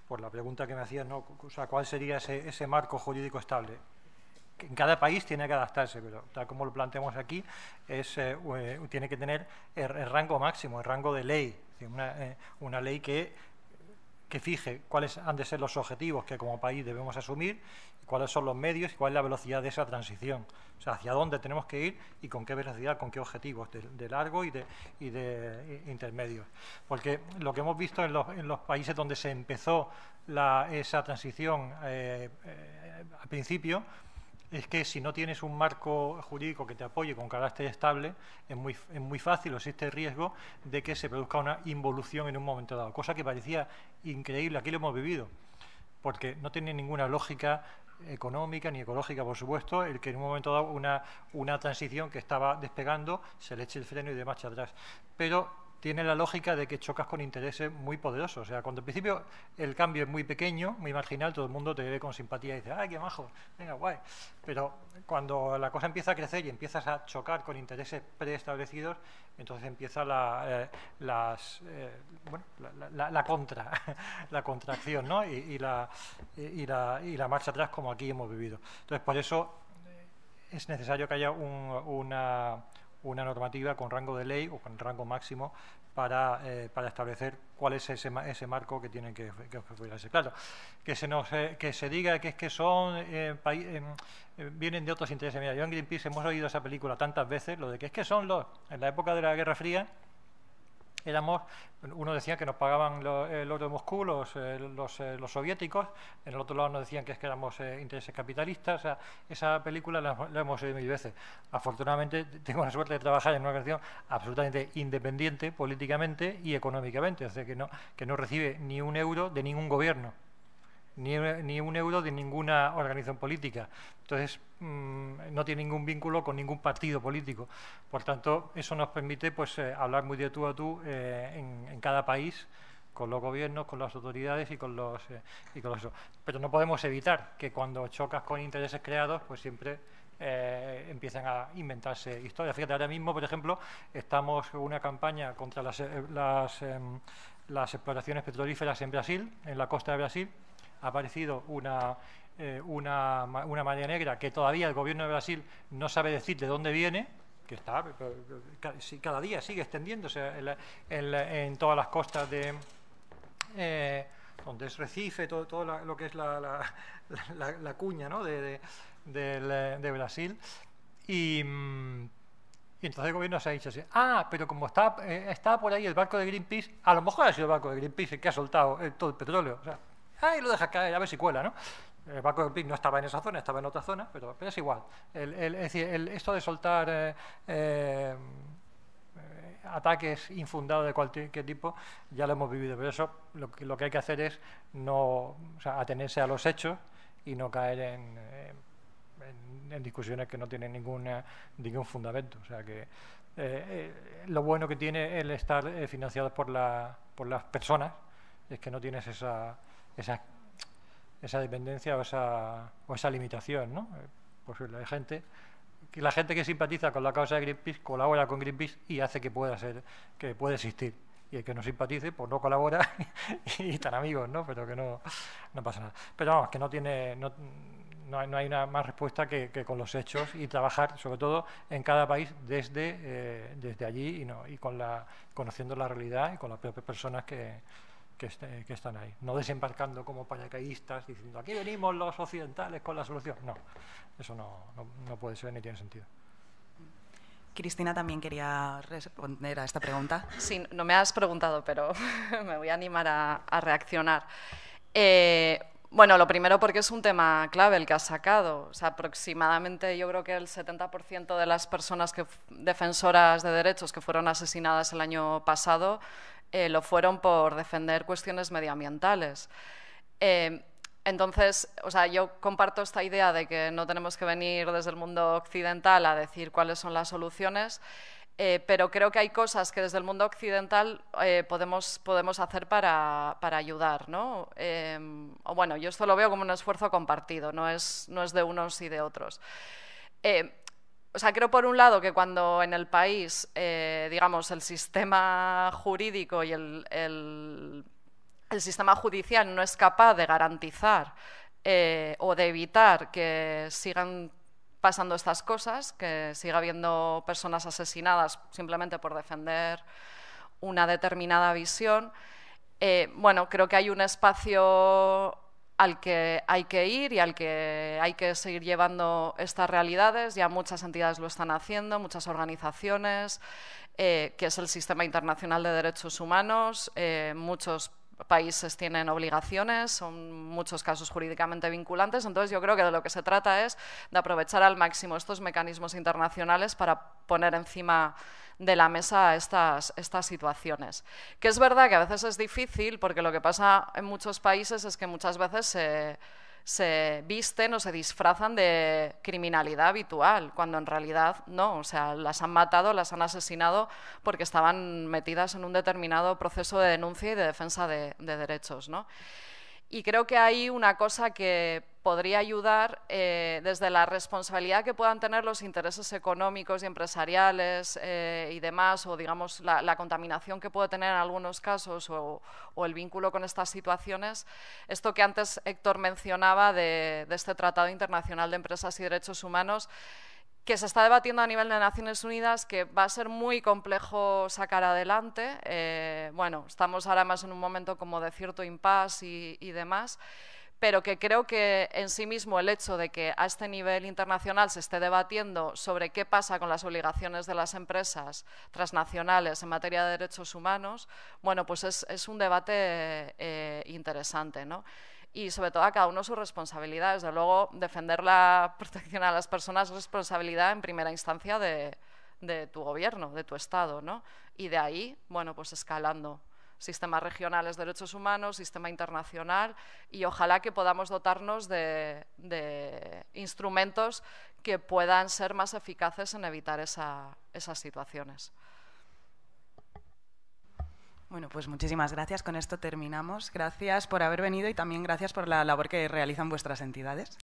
por la pregunta que me hacías, ¿no? O sea, ¿cuál sería ese, marco jurídico estable? en cada país tiene que adaptarse, pero tal como lo planteamos aquí, eh, eh, tiene que tener el, rango máximo, el rango de ley, eh, una ley que que fije cuáles han de ser los objetivos que como país debemos asumir, cuáles son los medios y cuál es la velocidad de esa transición. O sea, hacia dónde tenemos que ir y con qué velocidad, con qué objetivos, de, largo y de, y eh, intermedio. Porque lo que hemos visto en los, en los países donde se empezó la, esa transición eh, eh, al principio es que si no tienes un marco jurídico que te apoye con carácter estable, es muy, muy fácil o existe el riesgo de que se produzca una involución en un momento dado, cosa que parecía increíble, aquí lo hemos vivido, porque no tiene ninguna lógica económica ni ecológica, por supuesto, el que en un momento dado una, una transición que estaba despegando se le eche el freno y de marcha atrás. Pero tiene la lógica de que chocas con intereses muy poderosos. O sea, cuando al principio el cambio es muy pequeño, muy marginal, todo el mundo te ve con simpatía y dice, ¡ay, qué majo! Venga, guay. Pero cuando la cosa empieza a crecer y empiezas a chocar con intereses preestablecidos, entonces empieza la, eh, eh, la, contra, la contracción ¿no? y, la, y, la, y la marcha atrás como aquí hemos vivido. Entonces, por eso es necesario que haya una una normativa con rango de ley o con rango máximo para, eh, establecer cuál es ese, ese marco que tienen que, que Claro, que se, nos, eh, que se diga que es que son eh, mm, vienen de otros intereses. Mira, yo en Greenpeace hemos oído esa película tantas veces, lo de que es que son los, en la época de la Guerra Fría, éramos, uno decía que nos pagaban el oro eh, de Moscú los, eh, eh, los, soviéticos, en el otro lado nos decían que, éramos intereses capitalistas, esa película la, hemos oído mil veces. Afortunadamente tengo la suerte de trabajar en una organización absolutamente independiente políticamente y económicamente, o que no, que no recibe ni un euro de ningún gobierno ni, ni un euro de ninguna organización política. Entonces, mm, no tiene ningún vínculo con ningún partido político. Por tanto, eso nos permite pues, eh, hablar muy de tú a tú eh, en, cada país con los gobiernos, con las autoridades y con los eh, y con los, pero no podemos evitar que cuando chocas con intereses creados, pues siempre eh, empiezan a inventarse historias. Fíjate, ahora mismo, por ejemplo, estamos en una campaña contra las, las, em, las exploraciones petrolíferas en Brasil, en la costa de Brasil, ha aparecido una, eh, una, una malla negra que todavía el gobierno de Brasil no sabe decir de dónde viene, que está eh, cada día sigue extendiéndose en, todas las costas de eh, donde es Recife, todo, lo que es la, cuña ¿no? de, Brasil. Mm, y, entonces el gobierno se ha dicho así, ah, pero como está, está por ahí el barco de Greenpeace, a lo mejor ha sido el barco de Greenpeace el que ha soltado todo el petróleo. Ah, y lo dejas caer! A ver si cuela, ¿no? El eh, Banco del PIB no estaba en esa zona, estaba en otra zona, pero, es igual. es decir, esto de soltar eh, eh, ataques infundados de cualquier tipo ya lo hemos vivido, pero eso lo, que hay que hacer es no, o sea, atenerse a los hechos y no caer en, discusiones que no tienen ninguna, ningún fundamento. O sea que lo bueno que tiene el estar financiado por las personas es que no tienes esa esa, esa dependencia o esa, o esa limitación ¿no? Eh, hay gente que la gente que simpatiza con la causa de Greenpeace colabora con Greenpeace y hace que pueda ser, que pueda existir. Y el que no simpatice, pues no colabora y están amigos, ¿no? Pero que no, no pasa nada. Pero vamos, que no tiene, no, hay, una más respuesta que, con los hechos y trabajar, sobre todo, en cada país desde, eh, desde allí y, no, y con la, conociendo la realidad y con las propias personas que, este, que, están ahí. No desembarcando como paracaidistas diciendo aquí venimos los occidentales con la solución. No, eso no, puede ser ni tiene sentido. Cristina también quería responder a esta pregunta. Sí, no me has preguntado, pero me voy a animar a, reaccionar. Eh, bueno, lo primero porque es un tema clave el que has sacado. O sea, aproximadamente yo creo que el 70% de las personas que, defensoras de derechos que fueron asesinadas el año pasado eh, lo fueron por defender cuestiones medioambientales. Em, entonces, o sea, yo comparto esta idea de que no tenemos que venir desde el mundo occidental a decir cuáles son las soluciones, eh, pero creo que hay cosas que desde el mundo occidental eh, podemos, podemos hacer para, para ayudar, em, o bueno, yo esto lo veo como un esfuerzo compartido, no es, no es de unos y de otros. Em, o sea, creo por un lado que cuando en el país, eh, digamos, el sistema jurídico y el, sistema judicial no es capaz de garantizar eh, o de evitar que sigan pasando estas cosas, que siga habiendo personas asesinadas simplemente por defender una determinada visión, eh, bueno, creo que hay un espacio al que hay que ir y al que hay que seguir llevando estas realidades. Ya muchas entidades lo están haciendo, muchas organizaciones, eh, que es el sistema internacional de derechos humanos, eh, muchos países tienen obligaciones, son muchos casos jurídicamente vinculantes, entonces yo creo que de lo que se trata es de aprovechar al máximo estos mecanismos internacionales para poner encima de la mesa estas, estas situaciones. Que es verdad que a veces es difícil, porque lo que pasa en muchos países es que muchas veces se se visten o se disfrazan de criminalidad habitual, cuando en realidad no. O sea, las han matado, las han asesinado porque estaban metidas en un determinado proceso de denuncia y de defensa de, de derechos. ¿no? Y creo que hay una cosa que podría ayudar eh, desde la responsabilidad que puedan tener los intereses económicos y empresariales eh, y demás, o digamos la, contaminación que puede tener en algunos casos o, el vínculo con estas situaciones, esto que antes Héctor mencionaba de, este Tratado Internacional de Empresas y Derechos Humanos, que se está debatiendo a nivel de Naciones Unidas, que va a ser muy complejo sacar adelante. Eh, bueno, estamos ahora más en un momento como de cierto impasse y demás pero que creo que en sí mismo el hecho de que a este nivel internacional se esté debatiendo sobre qué pasa con las obligaciones de las empresas transnacionales en materia de derechos humanos, bueno, pues es, un debate eh, interesante, ¿no? Y sobre todo a cada uno su responsabilidad. Desde luego, defender la protección a las personas es responsabilidad en primera instancia de, de tu gobierno, de tu Estado, ¿no? Y de ahí, bueno, pues escalando Sistemas regionales de derechos humanos, sistema internacional y ojalá que podamos dotarnos de, instrumentos que puedan ser más eficaces en evitar esas situaciones. Bueno, pues muchísimas gracias. Con esto terminamos. Gracias por haber venido y también gracias por la labor que realizan vuestras entidades.